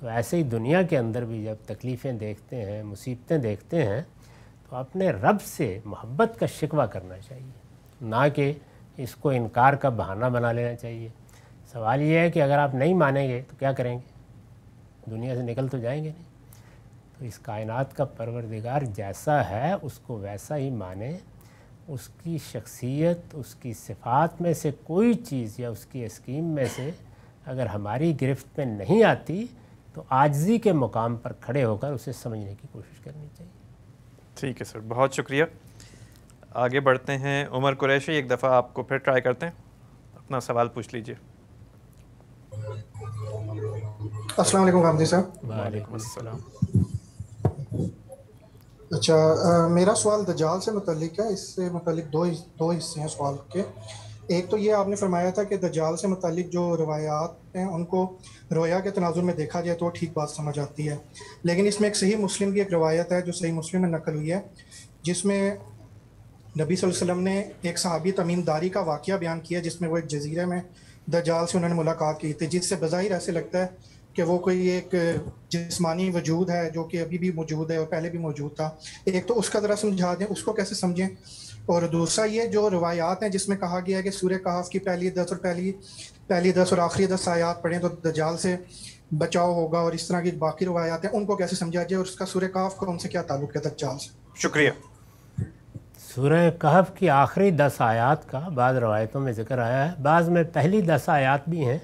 तो ऐसे ही दुनिया के अंदर भी जब तकलीफ़ें देखते हैं मुसीबतें देखते हैं तो अपने रब से मोहब्बत का शिकवा करना चाहिए ना कि इसको इनकार का बहाना बना लेना चाहिए सवाल ये है कि अगर आप नहीं मानेंगे तो क्या करेंगे दुनिया से निकल तो जाएंगे नहीं तो इस कायनात का परवरदिगार जैसा है उसको वैसा ही माने उसकी शख्सियत उसकी सिफात में से कोई चीज़ या उसकी स्कीम में से अगर हमारी गिरफ्त में नहीं आती तो आजजी के मुकाम पर खड़े होकर उसे समझने की कोशिश करनी चाहिए ठीक है सर बहुत शुक्रिया आगे बढ़ते हैं उमर कुरैशी एक दफ़ा आपको फिर ट्राई करते हैं अपना सवाल पूछ लीजिए अस्सलाम वालेकुम गामदी साहब अच्छा आ, मेरा सवाल दजाल से मतलब है इससे मतलब दो दो हिस्से हैं सवाल के एक तो ये आपने फरमाया था कि दजाल से मतलब जो रवायात हैं उनको रोया के तनाजुर में देखा जाए तो ठीक बात समझ आती है लेकिन इसमें एक सही मुस्लिम की एक रवायत है जो सही मुस्लिम में नकल हुई है जिसमें नबी वसल्लम ने एक सहाबी तमीनदारी का वाक़ बयान किया जिसमें वो एक जजीरे में दजाल से उन्होंने मुलाकात की थी जिससे बज़ाहिर ऐसे लगता है कि वो कोई एक जिसमानी वजूद है जो कि अभी भी मौजूद है और पहले भी मौजूद था एक तो उसका ज़रा समझा दें उसको कैसे समझें और दूसरा ये जो रवायात हैं जिसमें कहा गया है कि सूर्य कहाफ की पहली दस और पहली पहली दस और आखिरी दस आयात पढ़ें तो दजाल से बचाव होगा और इस तरह की बाकी रवायात हैं उनको कैसे समझा जाए और उसका सूर्य कहाफ का उनसे क्या ताल्लुक है दजाल से शुक्रिया सूर्य कहफ की आखिरी दस आयात का बाद रवायतों में जिक्र आया है बाद में पहली दस आयात भी हैं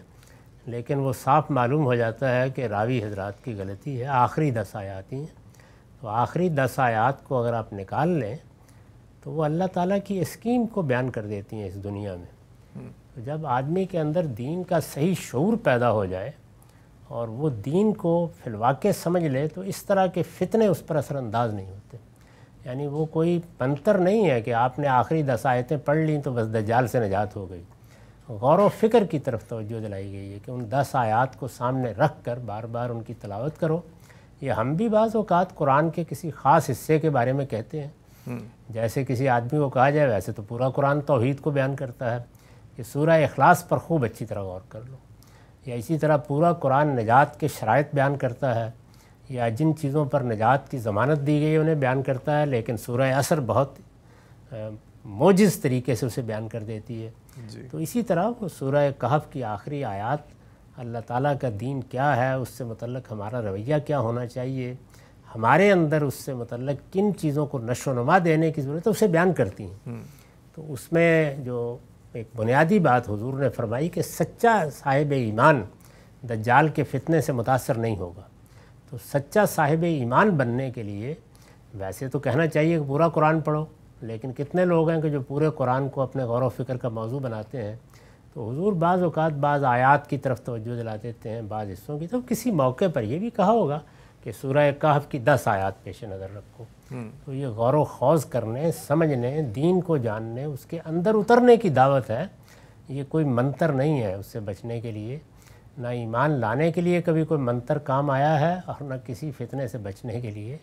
लेकिन वो साफ मालूम हो जाता है कि रावी हजरात की गलती है आखिरी दस आयात ही हैं तो आखिरी दस आयात को अगर आप निकाल लें तो वो अल्लाह ताला की स्कीम को बयान कर देती हैं इस दुनिया में तो जब आदमी के अंदर दीन का सही शूर पैदा हो जाए और वो दीन को फिलवाक़ समझ ले तो इस तरह के फितने उस पर असरानंदाज नहीं होते यानी वो कोई पंतर नहीं है कि आपने आखिरी दस आयतें पढ़ ली तो बस दजाल से निजात हो गई गौर व फिक्र की तरफ तोज्जो दिलाई गई है कि उन दस आयात को सामने रख कर बार बार उनकी तलावत करो ये हम भी बाज़ अवत कुरान के किसी ख़ास हिस्से के बारे में कहते हैं हम्म। जैसे किसी आदमी को कहा जाए वैसे तो पूरा कुरान तोहहीद को बयान करता है कि सूरह अखलास पर खूब अच्छी तरह गौर कर लो या इसी तरह पूरा कुरान निजात के शरात बयान करता है या जिन चीज़ों पर निजात की ज़मानत दी गई उन्हें बयान करता है लेकिन सूर्य असर बहुत मोजिज़ तरीके से उसे बयान कर देती है तो इसी तरह सूर्य कहफ की आखिरी आयात अल्लाह ताला का दीन क्या है उससे मतलब हमारा रवैया क्या होना चाहिए हमारे अंदर उससे मतलब किन चीज़ों को नशो देने की ज़रूरत है उसे बयान करती हैं हम्म। तो उसमें जो एक बुनियादी बात हुजूर ने फरमाई कि सच्चा साहिब ईमान दज्जाल के फितने से मुतासर नहीं होगा तो सच्चा साहिब ईमान बनने के लिए वैसे तो कहना चाहिए कि पूरा कुरान पढ़ो लेकिन कितने लोग हैं कि जो पूरे कुरान को अपने गौर फिक्र का मौजू बनाते हैं तो हजूर बाज़ अवत बाज़ आयात की तरफ तोज्जो दिला देते हैं बाज़ हिस्सों की तरफ तो किसी मौके पर यह भी कहा होगा कि सूर्य कहफ की दस आयात पेश नज़र रखो हम्म। तो ये गौर खौज करने समझने दीन को जानने उसके अंदर उतरने की दावत है ये कोई मंत्र नहीं है उससे बचने के लिए ना ईमान लाने के लिए कभी कोई मंत्र काम आया है और ना किसी फितने से बचने के लिए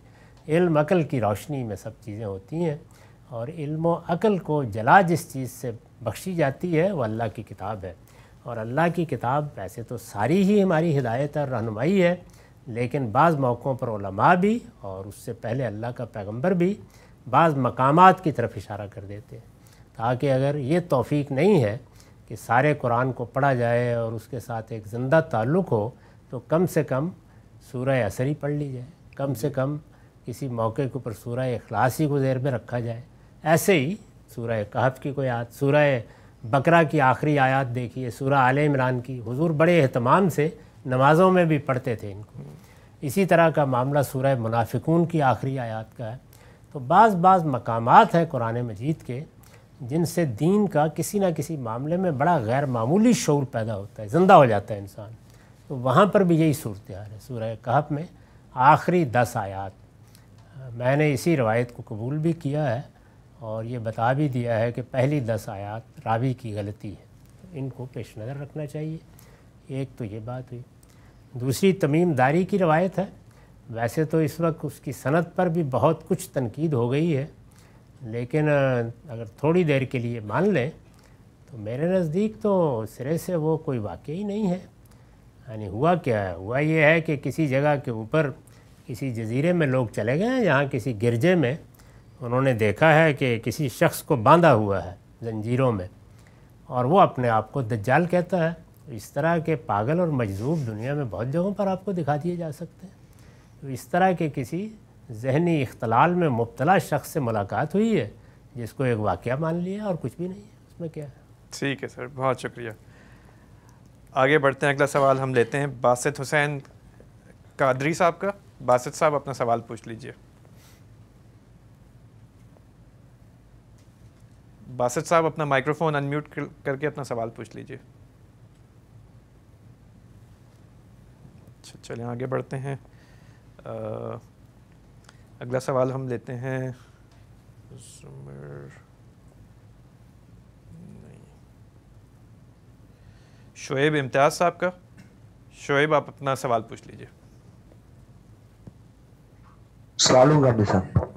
इल्म अकल की रोशनी में सब चीज़ें होती हैं और इल्म अकल को जला जिस चीज़ से बख्शी जाती है वो अल्लाह की किताब है और अल्लाह की किताब वैसे तो सारी ही हमारी हिदायत और रहनुमाई है लेकिन बाज़ मौक़ों पर ओलमा भी और उससे पहले अल्लाह का पैगंबर भी बाज़ मकाम की तरफ इशारा कर देते हैं ताकि अगर ये तोफ़ी नहीं है कि सारे कुरान को पढ़ा जाए और उसके साथ एक ज़िंदा ताल्लुक़ हो तो कम से कम सूरह असर ही पढ़ ली जाए कम से कम किसी मौके के ऊपर सूरह अखलासी ही को जेर में रखा जाए ऐसे ही सूर्य कहफ की कोई आयत सूर्य बकरा की आखिरी आयत देखिए सूर्य आल इमरान की हुजूर बड़े अहतमाम से नमाज़ों में भी पढ़ते थे इनको इसी तरह का मामला सूर्य मुनाफिकून की आखिरी आयत का है तो बाज़ बाज़ मकाम हैं कुरान मजीद के जिनसे दीन का किसी ना किसी मामले में बड़ा गैर मामूली शौर पैदा होता है ज़िंदा हो जाता है इंसान तो वहाँ पर भी यही सूरत हाल है सूर कहफ में आखिरी दस आयात मैंने इसी रवायत को कबूल भी किया है और ये बता भी दिया है कि पहली दस आयात रावी की गलती है इनको पेश नज़र रखना चाहिए एक तो ये बात हुई दूसरी तमीम दारी की रवायत है वैसे तो इस वक्त उसकी सनत पर भी बहुत कुछ तनकीद हो गई है लेकिन अगर थोड़ी देर के लिए मान लें तो मेरे नज़दीक तो सिरे से वो कोई वाक़ ही नहीं है यानी हुआ क्या है हुआ ये है कि किसी जगह के ऊपर किसी जजीरे में लोग चले गए हैं जहाँ किसी गिरजे में उन्होंने देखा है कि किसी शख्स को बांधा हुआ है जंजीरों में और वो अपने आप को दज्जाल कहता है इस तरह के पागल और मजलूब दुनिया में बहुत जगहों पर आपको दिखा दिए जा सकते हैं तो इस तरह के किसी जहनी इख्तलाल में मुबतला शख्स से मुलाकात हुई है जिसको एक वाक़ मान लिया और कुछ भी नहीं है उसमें क्या है ठीक है सर बहुत शुक्रिया आगे बढ़ते हैं अगला सवाल हम लेते हैं बासित हुसैन कादरी साहब का बासित साहब अपना सवाल पूछ लीजिए बासत साहब अपना माइक्रोफोन अनम्यूट करके अपना सवाल पूछ लीजिए अच्छा चलें आगे बढ़ते हैं आ, अगला सवाल हम लेते हैं शोएब इम्तियाज़ साहब का शोएब आप अपना सवाल पूछ लीजिए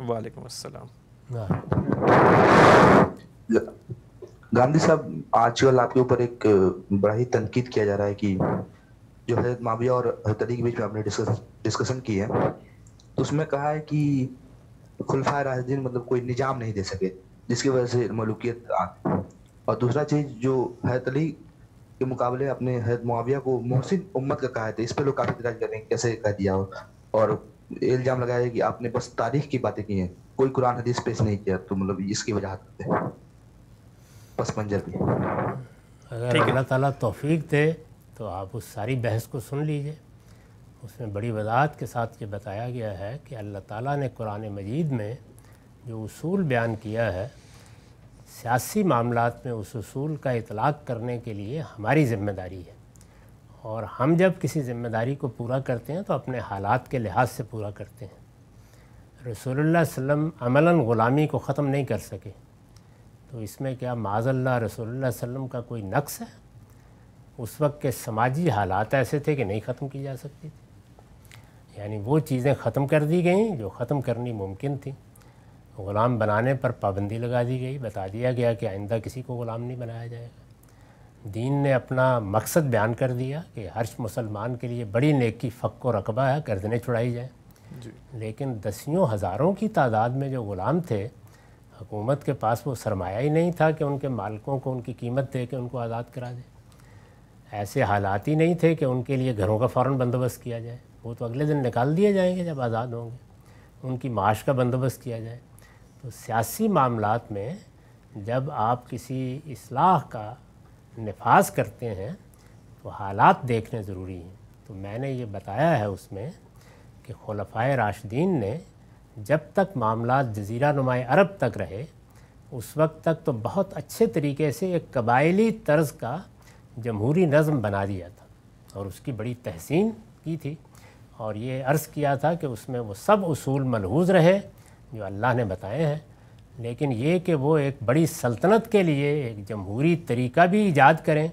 वालेकुम अस्सलाम गांधी साहब आजकल आपके ऊपर एक बड़ा ही तनकीद किया जा रहा है कि जो हजरत माविया और हतरी के बीच में आपने डिस्कशन की है तो उसमें कहा है कि खुलफा राजदीन मतलब कोई निजाम नहीं दे सके जिसकी वजह से मलुकियत आ और दूसरा चीज जो हजरत अली के मुकाबले अपने हजरत मुआविया को मोहसिन उम्मत का कहा था तो इस पर लोग काफी इतराज कर रहे हैं कैसे कह दिया हो और इल्जाम लगाया कि आपने बस तारीख की बातें की हैं कोई कुरान हदीस पेश नहीं किया तो मतलब इसकी वजह करते हैं पस मंजर भी अगर अल्लाह ताला तौफीक दे तो आप उस सारी बहस को सुन लीजिए उसमें बड़ी वजाहत के साथ ये बताया गया है कि अल्लाह ताला ने कुरान मजीद में जो असूल बयान किया है सियासी मामला में उस उसूल का इतलाक़ करने के लिए हमारी ज़िम्मेदारी है और हम जब किसी ज़िम्मेदारी को पूरा करते हैं तो अपने हालात के लिहाज से पूरा करते हैं रसूलुल्लाह सल्लम अमलन ग़ुलामी को ख़त्म नहीं कर सके तो इसमें क्या माजल्ला रसोल्ला वसम का कोई नक्स है उस वक्त के समाजी हालात ऐसे थे कि नहीं ख़त्म की जा सकती थी यानी वो चीज़ें ख़त्म कर दी गई जो ख़त्म करनी मुमकिन थी ग़ुलाम बनाने पर पाबंदी लगा दी गई बता दिया गया कि आइंदा किसी को ग़ुलाम नहीं बनाया जाएगा दीन ने अपना मकसद बयान कर दिया कि हर मुसलमान के लिए बड़ी नेकी फ़क व रकबा है गर्दने छुड़ाई जाएँ लेकिन दसियों हज़ारों की तादाद में जो ग़ुलाम थे हुकूमत के पास वो सरमाया ही नहीं था कि उनके मालकों को उनकी कीमत दे के उनको आज़ाद करा दे ऐसे हालात ही नहीं थे कि उनके लिए घरों का फ़ौर बंदोबस्त किया जाए वो तो अगले दिन निकाल दिए जाएंगे जब आज़ाद होंगे उनकी माश का बंदोबस्त किया जाए तो सियासी मामला में जब आप किसी असलाह का नफाज करते हैं तो हालात देखने ज़रूरी हैं तो मैंने ये बताया है उसमें कि खलफा राशदीन ने जब तक मामला जजीरा नुमाए अरब तक रहे उस वक्त तक तो बहुत अच्छे तरीके से एक कबायली तर्ज का जमहूरी नज़म बना दिया था और उसकी बड़ी तहसीन की थी और ये अर्ज़ किया था कि उसमें वो सब असूल मलहूज रहे जो अल्लाह ने बताए हैं लेकिन ये कि वो एक बड़ी सल्तनत के लिए एक जमहूरी तरीका भी ईजाद करें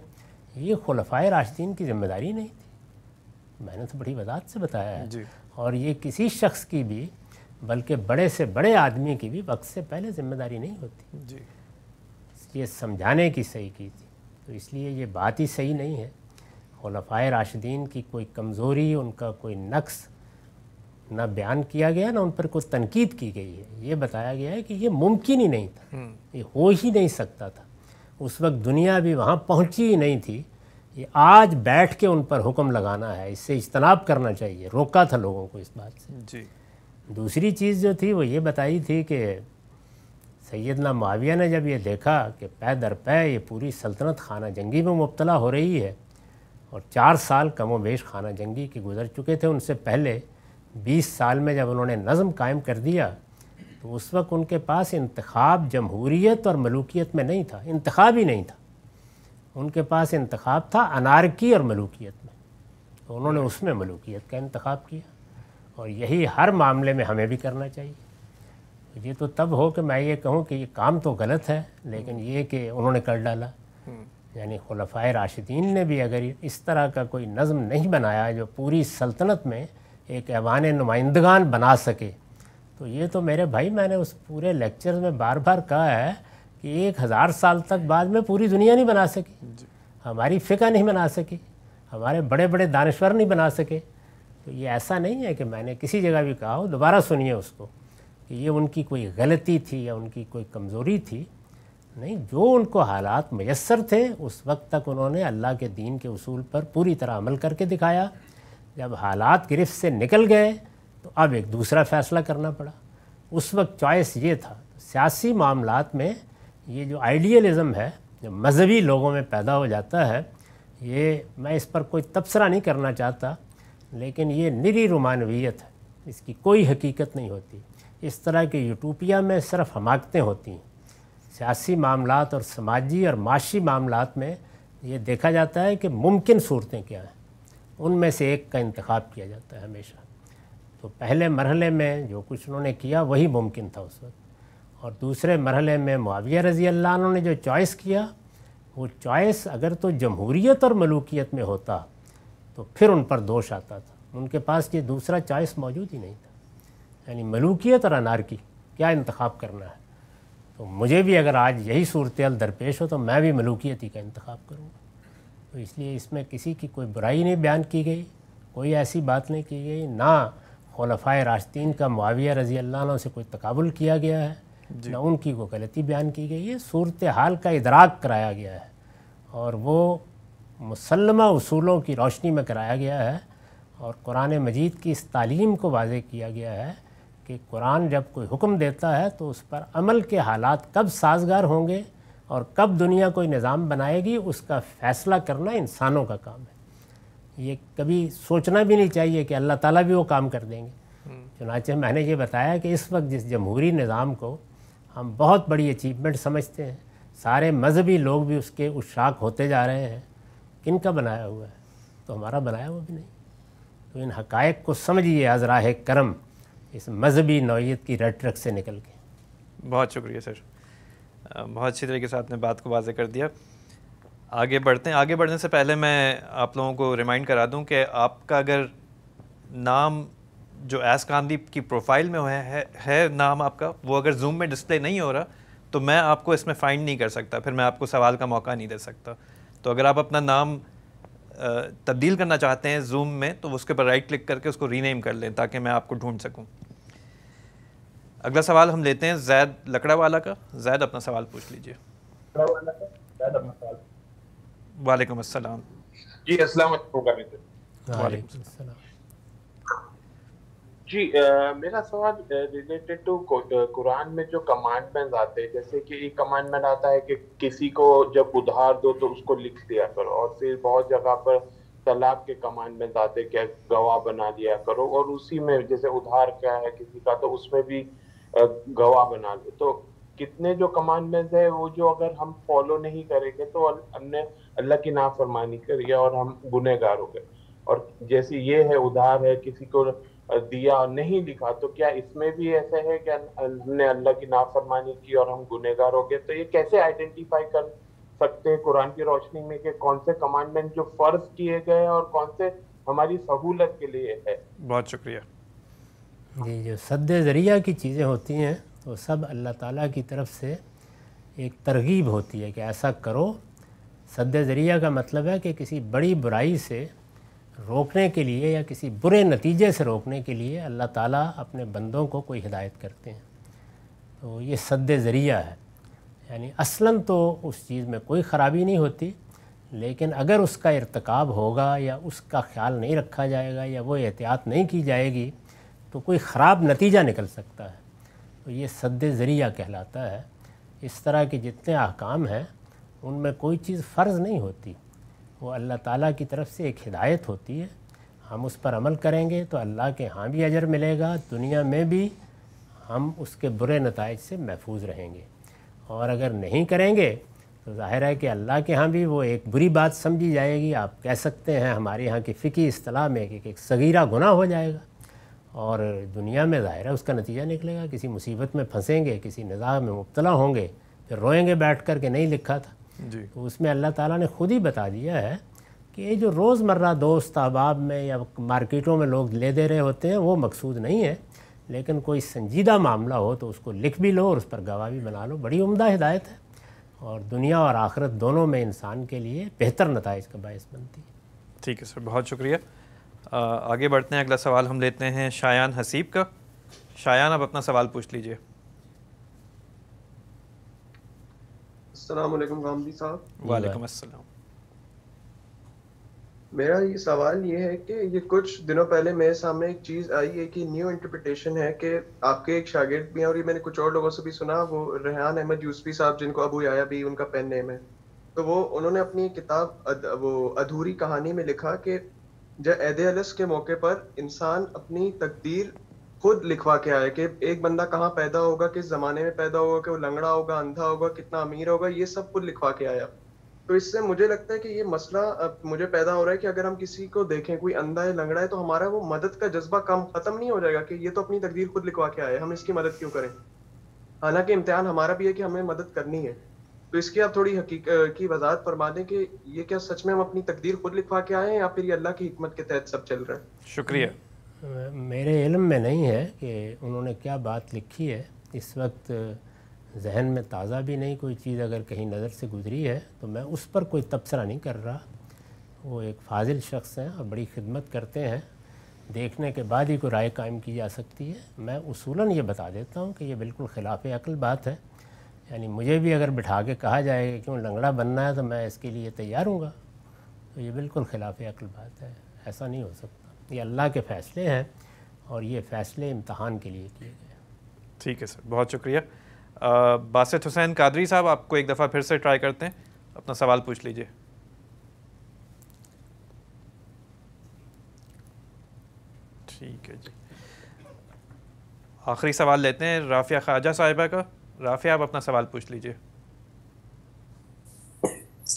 ये खुलफाए राशिदीन की जिम्मेदारी नहीं थी मैंने तो बड़ी वजात से बताया है और ये किसी शख्स की भी बल्कि बड़े से बड़े आदमी की भी वक्त से पहले जिम्मेदारी नहीं होती जी इसलिए समझाने की सही की थी तो इसलिए ये बात ही सही नहीं है खलफा राशिदीन की कोई कमज़ोरी उनका कोई नक्स ना बयान किया गया ना उन पर कोई तनकीद की गई है ये बताया गया है कि ये मुमकिन ही नहीं था हम्म। ये हो ही नहीं सकता था उस वक्त दुनिया भी वहाँ पहुँची ही नहीं थी ये आज बैठ के उन पर हुक्म लगाना है इससे इज्तनाब करना चाहिए रोका था लोगों को इस बात से जी दूसरी चीज़ जो थी वो ये बताई थी कि सैदना माविया ने जब ये देखा कि पै दर पै ये पूरी सल्तनत खाना जंगी में मुबतला हो रही है और चार साल कम वेश खाना जंगी के गुजर चुके थे उनसे पहले बीस साल में जब उन्होंने नज़म कायम कर दिया तो उस वक्त उनके पास इंतखब जमहूरीत और मलूकियत में नहीं था इंतखब ही नहीं था उनके पास इंतखब था अनारकी और मलूकियत में तो उन्होंने उसमें मलूकियत का इंतखब किया और यही हर मामले में हमें भी करना चाहिए ये तो तब हो कि मैं ये कहूँ कि ये काम तो गलत है लेकिन हम्म। ये कि उन्होंने कर डाला हम्म। यानी खलफा राशिदीन ने भी अगर इस तरह का कोई नज़म नहीं बनाया जो पूरी सल्तनत में एक ऐवान नुमाइंदगान बना सके तो ये तो मेरे भाई मैंने उस पूरे लेक्चर में बार बार कहा है कि एक हज़ार साल तक बाद में पूरी दुनिया नहीं बना सकी हमारी फ़िका नहीं बना सकी हमारे बड़े बड़े दानश्वर नहीं बना सके तो ये ऐसा नहीं है कि मैंने किसी जगह भी कहा हो दोबारा सुनिए उसको कि ये उनकी कोई गलती थी या उनकी कोई कमज़ोरी थी नहीं जो उनको हालात मैसर थे उस वक्त तक उन्होंने अल्लाह के दीन के उसूल पर पूरी तरह अमल करके दिखाया जब हालात गिरफ्त से निकल गए तो अब एक दूसरा फ़ैसला करना पड़ा उस वक्त चॉइस ये था सियासी मामला में ये जो आइडियलिज़म है जो मजहबी लोगों में पैदा हो जाता है ये मैं इस पर कोई तबसरा नहीं करना चाहता लेकिन ये निरी रुमानवीयत है इसकी कोई हकीकत नहीं होती इस तरह के यूटोपिया में सिर्फ हमाकतें होती हैं सियासी मामला और समाजी और माशी मामला में ये देखा जाता है कि मुमकिन सूरतें क्या हैं उनमें से एक का इंतखब किया जाता है हमेशा तो पहले मरहले में जो कुछ उन्होंने किया वही मुमकिन था उस वक्त और दूसरे मरहले में मुआविया रजी अल्लाह ने जो चॉइस किया वो चॉइस अगर तो जमहूरीत और मलूकियत में होता तो फिर उन पर दोष आता था उनके पास ये दूसरा चॉइस मौजूद ही नहीं था यानी मलूकियत और अनारकी क्या इंतखब करना है तो मुझे भी अगर आज यही सूरत दरपेश हो तो मैं भी मलूकियत ही का इंतखब करूँगा तो इसलिए इसमें किसी की कोई बुराई नहीं बयान की गई कोई ऐसी बात नहीं की गई ना खलफ़ा रास्तीन का माविया रजी अल्लाह से कोई तकबुल किया गया है ना उनकी कोई गलती बयान की गई है सूरत हाल का इदराक कराया गया है और वो मुसलमा असूलों की रोशनी में कराया गया है और कुरान मजीद की इस तालीम को वाज किया गया है कि कुरान जब कोई हुक्म देता है तो उस पर अमल के हालात कब साजगार होंगे और कब दुनिया कोई निज़ाम बनाएगी उसका फ़ैसला करना इंसानों का काम है ये कभी सोचना भी नहीं चाहिए कि अल्लाह ताला भी वो काम कर देंगे चुनाचे मैंने ये बताया कि इस वक्त जिस जमहूरी निज़ाम को हम बहुत बड़ी अचीवमेंट समझते हैं सारे मजहबी लोग भी उसके उशाक होते जा रहे हैं का बनाया हुआ है तो हमारा बनाया हुआ भी नहीं तो इन हकायक को समझिए अजराह करम इस मजहबी नौीयत की रेटरक से निकल के बहुत शुक्रिया सर बहुत अच्छी तरीके से आपने बात को वाजे कर दिया आगे बढ़ते हैं आगे बढ़ने से पहले मैं आप लोगों को रिमाइंड करा दूं कि आपका अगर नाम जो एस कामदीप की प्रोफाइल में है, है नाम आपका वो अगर जूम में डिस्प्ले नहीं हो रहा तो मैं आपको इसमें फाइंड नहीं कर सकता फिर मैं आपको सवाल का मौका नहीं दे सकता तो अगर आप अपना नाम तब्दील करना चाहते हैं जूम में तो उसके ऊपर राइट क्लिक करके उसको रीनेम कर लें ताकि मैं आपको ढूंढ सकूं अगला सवाल हम लेते हैं जैद लकड़ा वाला का जैद अपना सवाल पूछ लीजिए वाले जी असल जी आ, मेरा सवाल रिलेटेड टू कुरान में जो कमांडमेंट आते हैं जैसे कि एक कमांडमेंट आता है कि किसी को जब उधार दो तो उसको लिख दिया करो और फिर बहुत जगह पर तलाक के कमांडमेंट आते कि गवाह बना दिया करो और उसी में जैसे उधार क्या है किसी का तो उसमें भी गवाह बना लो तो कितने जो कमांडमेंट है वो जो अगर हम फॉलो नहीं करेंगे तो हमने अल्लाह की नाफरमानी करी और हम गुनहगार हो गए और जैसे ये है उधार है किसी को दिया नहीं लिखा तो क्या इसमें भी ऐसे है कि हमने अल्लाह की नाफरमानी की और हम गुनेगार हो गए तो ये कैसे आइडेंटिफाई कर सकते हैं कुरान की रोशनी में कि कौन से कमांडमेंट जो फर्ज किए गए और कौन से हमारी सहूलत के लिए है बहुत शुक्रिया जी जो सद ज़रिया की चीज़ें होती हैं वो सब अल्लाह ताला की तरफ से एक तरगीब होती है कि ऐसा करो सद ज़रिया का मतलब है कि किसी बड़ी बुराई से रोकने के लिए या किसी बुरे नतीजे से रोकने के लिए अल्लाह ताला अपने बंदों को कोई हिदायत करते हैं तो ये सद ज़रिया है यानी असलन तो उस चीज़ में कोई ख़राबी नहीं होती लेकिन अगर उसका इरतकब होगा या उसका ख्याल नहीं रखा जाएगा या वो एहतियात नहीं की जाएगी तो कोई ख़राब नतीजा निकल सकता है तो ये सद ज़रिया कहलाता है इस तरह के जितने अहकाम हैं उनमें कोई चीज़ फ़र्ज़ नहीं होती वो अल्लाह ताला की तरफ से एक हिदायत होती है हम उस पर अमल करेंगे तो अल्लाह के यहाँ भी अजर मिलेगा दुनिया में भी हम उसके बुरे नतज से महफूज रहेंगे और अगर नहीं करेंगे तो ज़ाहिर है कि अल्लाह के यहाँ भी वो एक बुरी बात समझी जाएगी आप कह सकते हैं हमारे यहाँ की फ़िकी असलाह में कि एक सगीरा गुना हो जाएगा और दुनिया में ज़ाहिर है उसका नतीजा निकलेगा किसी मुसीबत में फंसेंगे किसी नज़ा में मुबतला होंगे फिर रोएंगे बैठ कर के नहीं लिखा था जी तो उसमें अल्लाह ताला ने ख़ुद ही बता दिया है कि ये जो रोज़मर्रा दोस्त अहबाब में या मार्केटों में लोग ले दे रहे होते हैं वो मकसूद नहीं है लेकिन कोई संजीदा मामला हो तो उसको लिख भी लो और उस पर गवाह भी बना लो बड़ी उम्दा हिदायत है और दुनिया और आखरत दोनों में इंसान के लिए बेहतर नतज का बायस बनती है ठीक है सर बहुत शुक्रिया आगे बढ़ते हैं अगला सवाल हम लेते हैं शायान हसीब का शायान आप अपना सवाल पूछ लीजिए अस्सलाम वालेकुम साहब वालेकुम अस्सलाम मेरा ये सवाल ये है कि ये कुछ दिनों पहले मेरे सामने एक चीज आई है कि न्यू इंटरप्रिटेशन है कि आपके एक शागिर्द भी हैं और ये मैंने कुछ और लोगों से भी सुना वो रेहान अहमद यूसफी साहब जिनको अबू आया भी उनका पेन नेम है तो वो उन्होंने अपनी किताब अद, वो अधूरी कहानी में लिखा कि जब ऐद के मौके पर इंसान अपनी तकदीर खुद लिखवा के आया कि एक बंदा कहाँ पैदा होगा किस जमाने में पैदा होगा कि वो लंगड़ा होगा अंधा होगा कितना अमीर होगा ये सब खुद लिखवा के आया तो इससे मुझे लगता है कि ये मसला मुझे पैदा हो रहा है कि अगर हम किसी को देखें कोई अंधा है लंगड़ा है तो हमारा वो मदद का जज्बा कम खत्म नहीं हो जाएगा कि ये तो अपनी तकदीर खुद लिखवा के आए हम इसकी मदद क्यों करें हालांकि इम्तिहान हमारा भी है कि हमें मदद करनी है तो इसकी आप थोड़ी हकीक की वजाहत फरमा दें कि ये क्या सच में हम अपनी तकदीर खुद लिखवा के आए हैं या फिर ये अल्लाह की हमत के तहत सब चल रहा है शुक्रिया मेरे इल्म में नहीं है कि उन्होंने क्या बात लिखी है इस वक्त जहन में ताज़ा भी नहीं कोई चीज़ अगर कहीं नज़र से गुजरी है तो मैं उस पर कोई तबसरा नहीं कर रहा वो एक फाजिल शख्स हैं और बड़ी खिदमत करते हैं देखने के बाद ही कोई राय कायम की जा सकती है मैं उसूलन ये बता देता हूँ कि ये बिल्कुल ख़िलाफ़ अक्ल बात है यानी मुझे भी अगर बिठा के कहा जाएगा क्यों लंगड़ा बनना है तो मैं इसके लिए तैयार हूँ तो ये बिल्कुल ख़िलाफ़ अक्ल बात है ऐसा नहीं हो सकता ये अल्लाह के फ़ैसले हैं और ये फ़ैसले इम्तहान के लिए किए गए ठीक है सर बहुत शुक्रिया बासित हुसैन कादरी साहब आपको एक दफ़ा फिर से ट्राई करते हैं अपना सवाल पूछ लीजिए ठीक है जी आखिरी सवाल लेते हैं राफिया ख्वाजा साहिबा का राफिया आप अपना सवाल पूछ लीजिए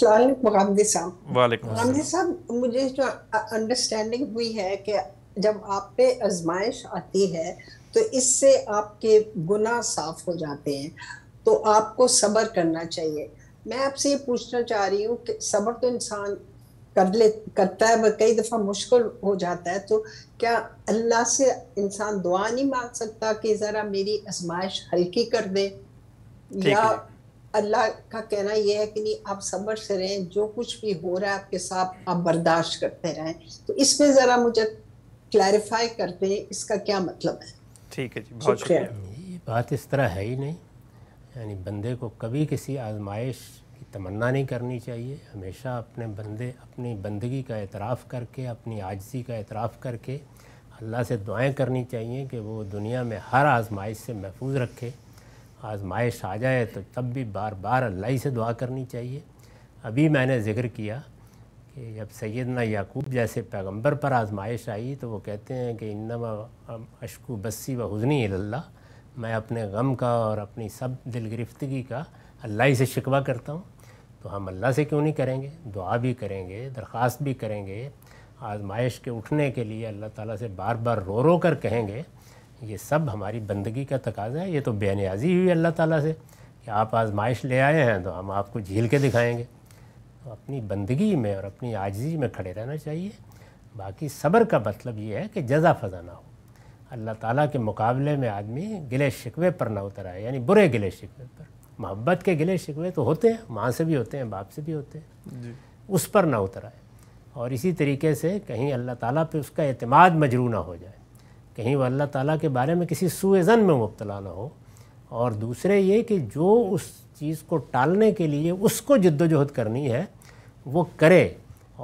साहब मुझे जो अंडरस्टैंडिंग हुई है कि जब आप पे आजमाइश आती है तो इससे आपके गुना साफ हो जाते हैं तो आपको सब्र करना चाहिए मैं आपसे ये पूछना चाह रही हूँ कि सब्र तो इंसान कर ले करता है कई दफ़ा मुश्किल हो जाता है तो क्या अल्लाह से इंसान दुआ नहीं मांग सकता कि ज़रा मेरी आजमाइश हल्की कर दे या अल्लाह का कहना यह है कि नहीं आप सबर से रहें जो कुछ भी हो रहा है आपके साथ आप बर्दाश्त करते रहें तो इसमें ज़रा मुझे क्लैरिफाई कर दें इसका क्या मतलब है ठीक है जी बहुत शुक्रिया ये बात इस तरह है ही नहीं यानी बंदे को कभी किसी आजमाइश की तमन्ना नहीं करनी चाहिए हमेशा अपने बंदे अपनी बंदगी का एतराफ़ करके अपनी आजजी का एतराफ़ करके अल्लाह से दुआएं करनी चाहिए कि वो दुनिया में हर आजमाइश से महफूज रखे आजमाइश आ जाए तो तब भी बार बार अल्लाह ही से दुआ करनी चाहिए अभी मैंने ज़िक्र किया कि जब सैदना याकूब जैसे पैगंबर पर आजमाइश आई तो वो कहते हैं कि इन्नमा अशकू बस्सी व हजनी अल्लाह मैं अपने गम का और अपनी सब दिल गिरफ्तगी का अल्लाह ही से शिकवा करता हूँ तो हम अल्लाह से क्यों नहीं करेंगे दुआ भी करेंगे दरख्वास्त भी करेंगे आजमाइश के उठने के लिए अल्लाह ताला से बार बार रो रो कर कहेंगे ये सब हमारी बंदगी का तकाजा है ये तो बेनियाजी हुई अल्लाह ताला से कि आप आजमाइश ले आए हैं तो हम आपको झील के दिखाएंगे तो अपनी बंदगी में और अपनी आजजी में खड़े रहना चाहिए बाकी सब्र का मतलब ये है कि जजा फजा ना हो अल्लाह ताला के मुकाबले में आदमी गिले शिकवे पर ना उतर आए यानी बुरे गिले शिकवे पर मोहब्बत के गिले शिकवे तो होते हैं माँ से भी होते हैं बाप से भी होते हैं उस पर ना उतर आए और इसी तरीके से कहीं अल्लाह ताला पे उसका अतमाद मजरू ना हो जाए कहीं वह अल्लाह ताला के बारे में किसी सुएजन में मुबतला ना हो और दूसरे ये कि जो उस चीज़ को टालने के लिए उसको जद्दोजहद करनी है वो करे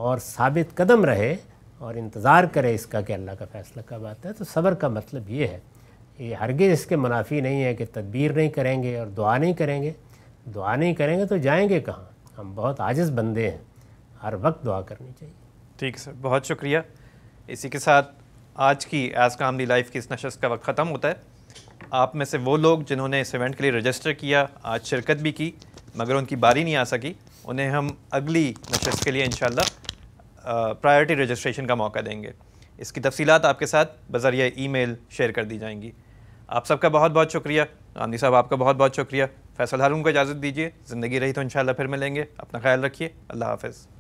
और साबित कदम रहे और इंतज़ार करे इसका कि अल्लाह का फ़ैसला कब आता है तो सब्र का मतलब ये है ये हरगिज़ इसके मुनाफी नहीं है कि तदबीर नहीं करेंगे और दुआ नहीं करेंगे दुआ नहीं करेंगे तो जाएंगे कहाँ हम बहुत आजिज़ बंदे हैं हर वक्त दुआ करनी चाहिए ठीक सर बहुत शुक्रिया इसी के साथ आज की एज काम दी लाइफ की इस नशस्त का वक्त ख़त्म होता है आप में से वो लोग जिन्होंने इस इवेंट के लिए रजिस्टर किया आज शिरकत भी की मगर उनकी बारी नहीं आ सकी उन्हें हम अगली नशस्त के लिए इन प्रायोरिटी रजिस्ट्रेशन का मौका देंगे इसकी तफसीत आपके साथ बजरिया ई मेल शेयर कर दी जाएंगी आप सबका बहुत बहुत शुक्रिया गांधी साहब आपका बहुत बहुत शुक्रिया फैसल हारूम को इजाज़त दीजिए ज़िंदगी रही तो इन फिर मिलेंगे अपना ख्याल रखिए अल्लाह हाफिज़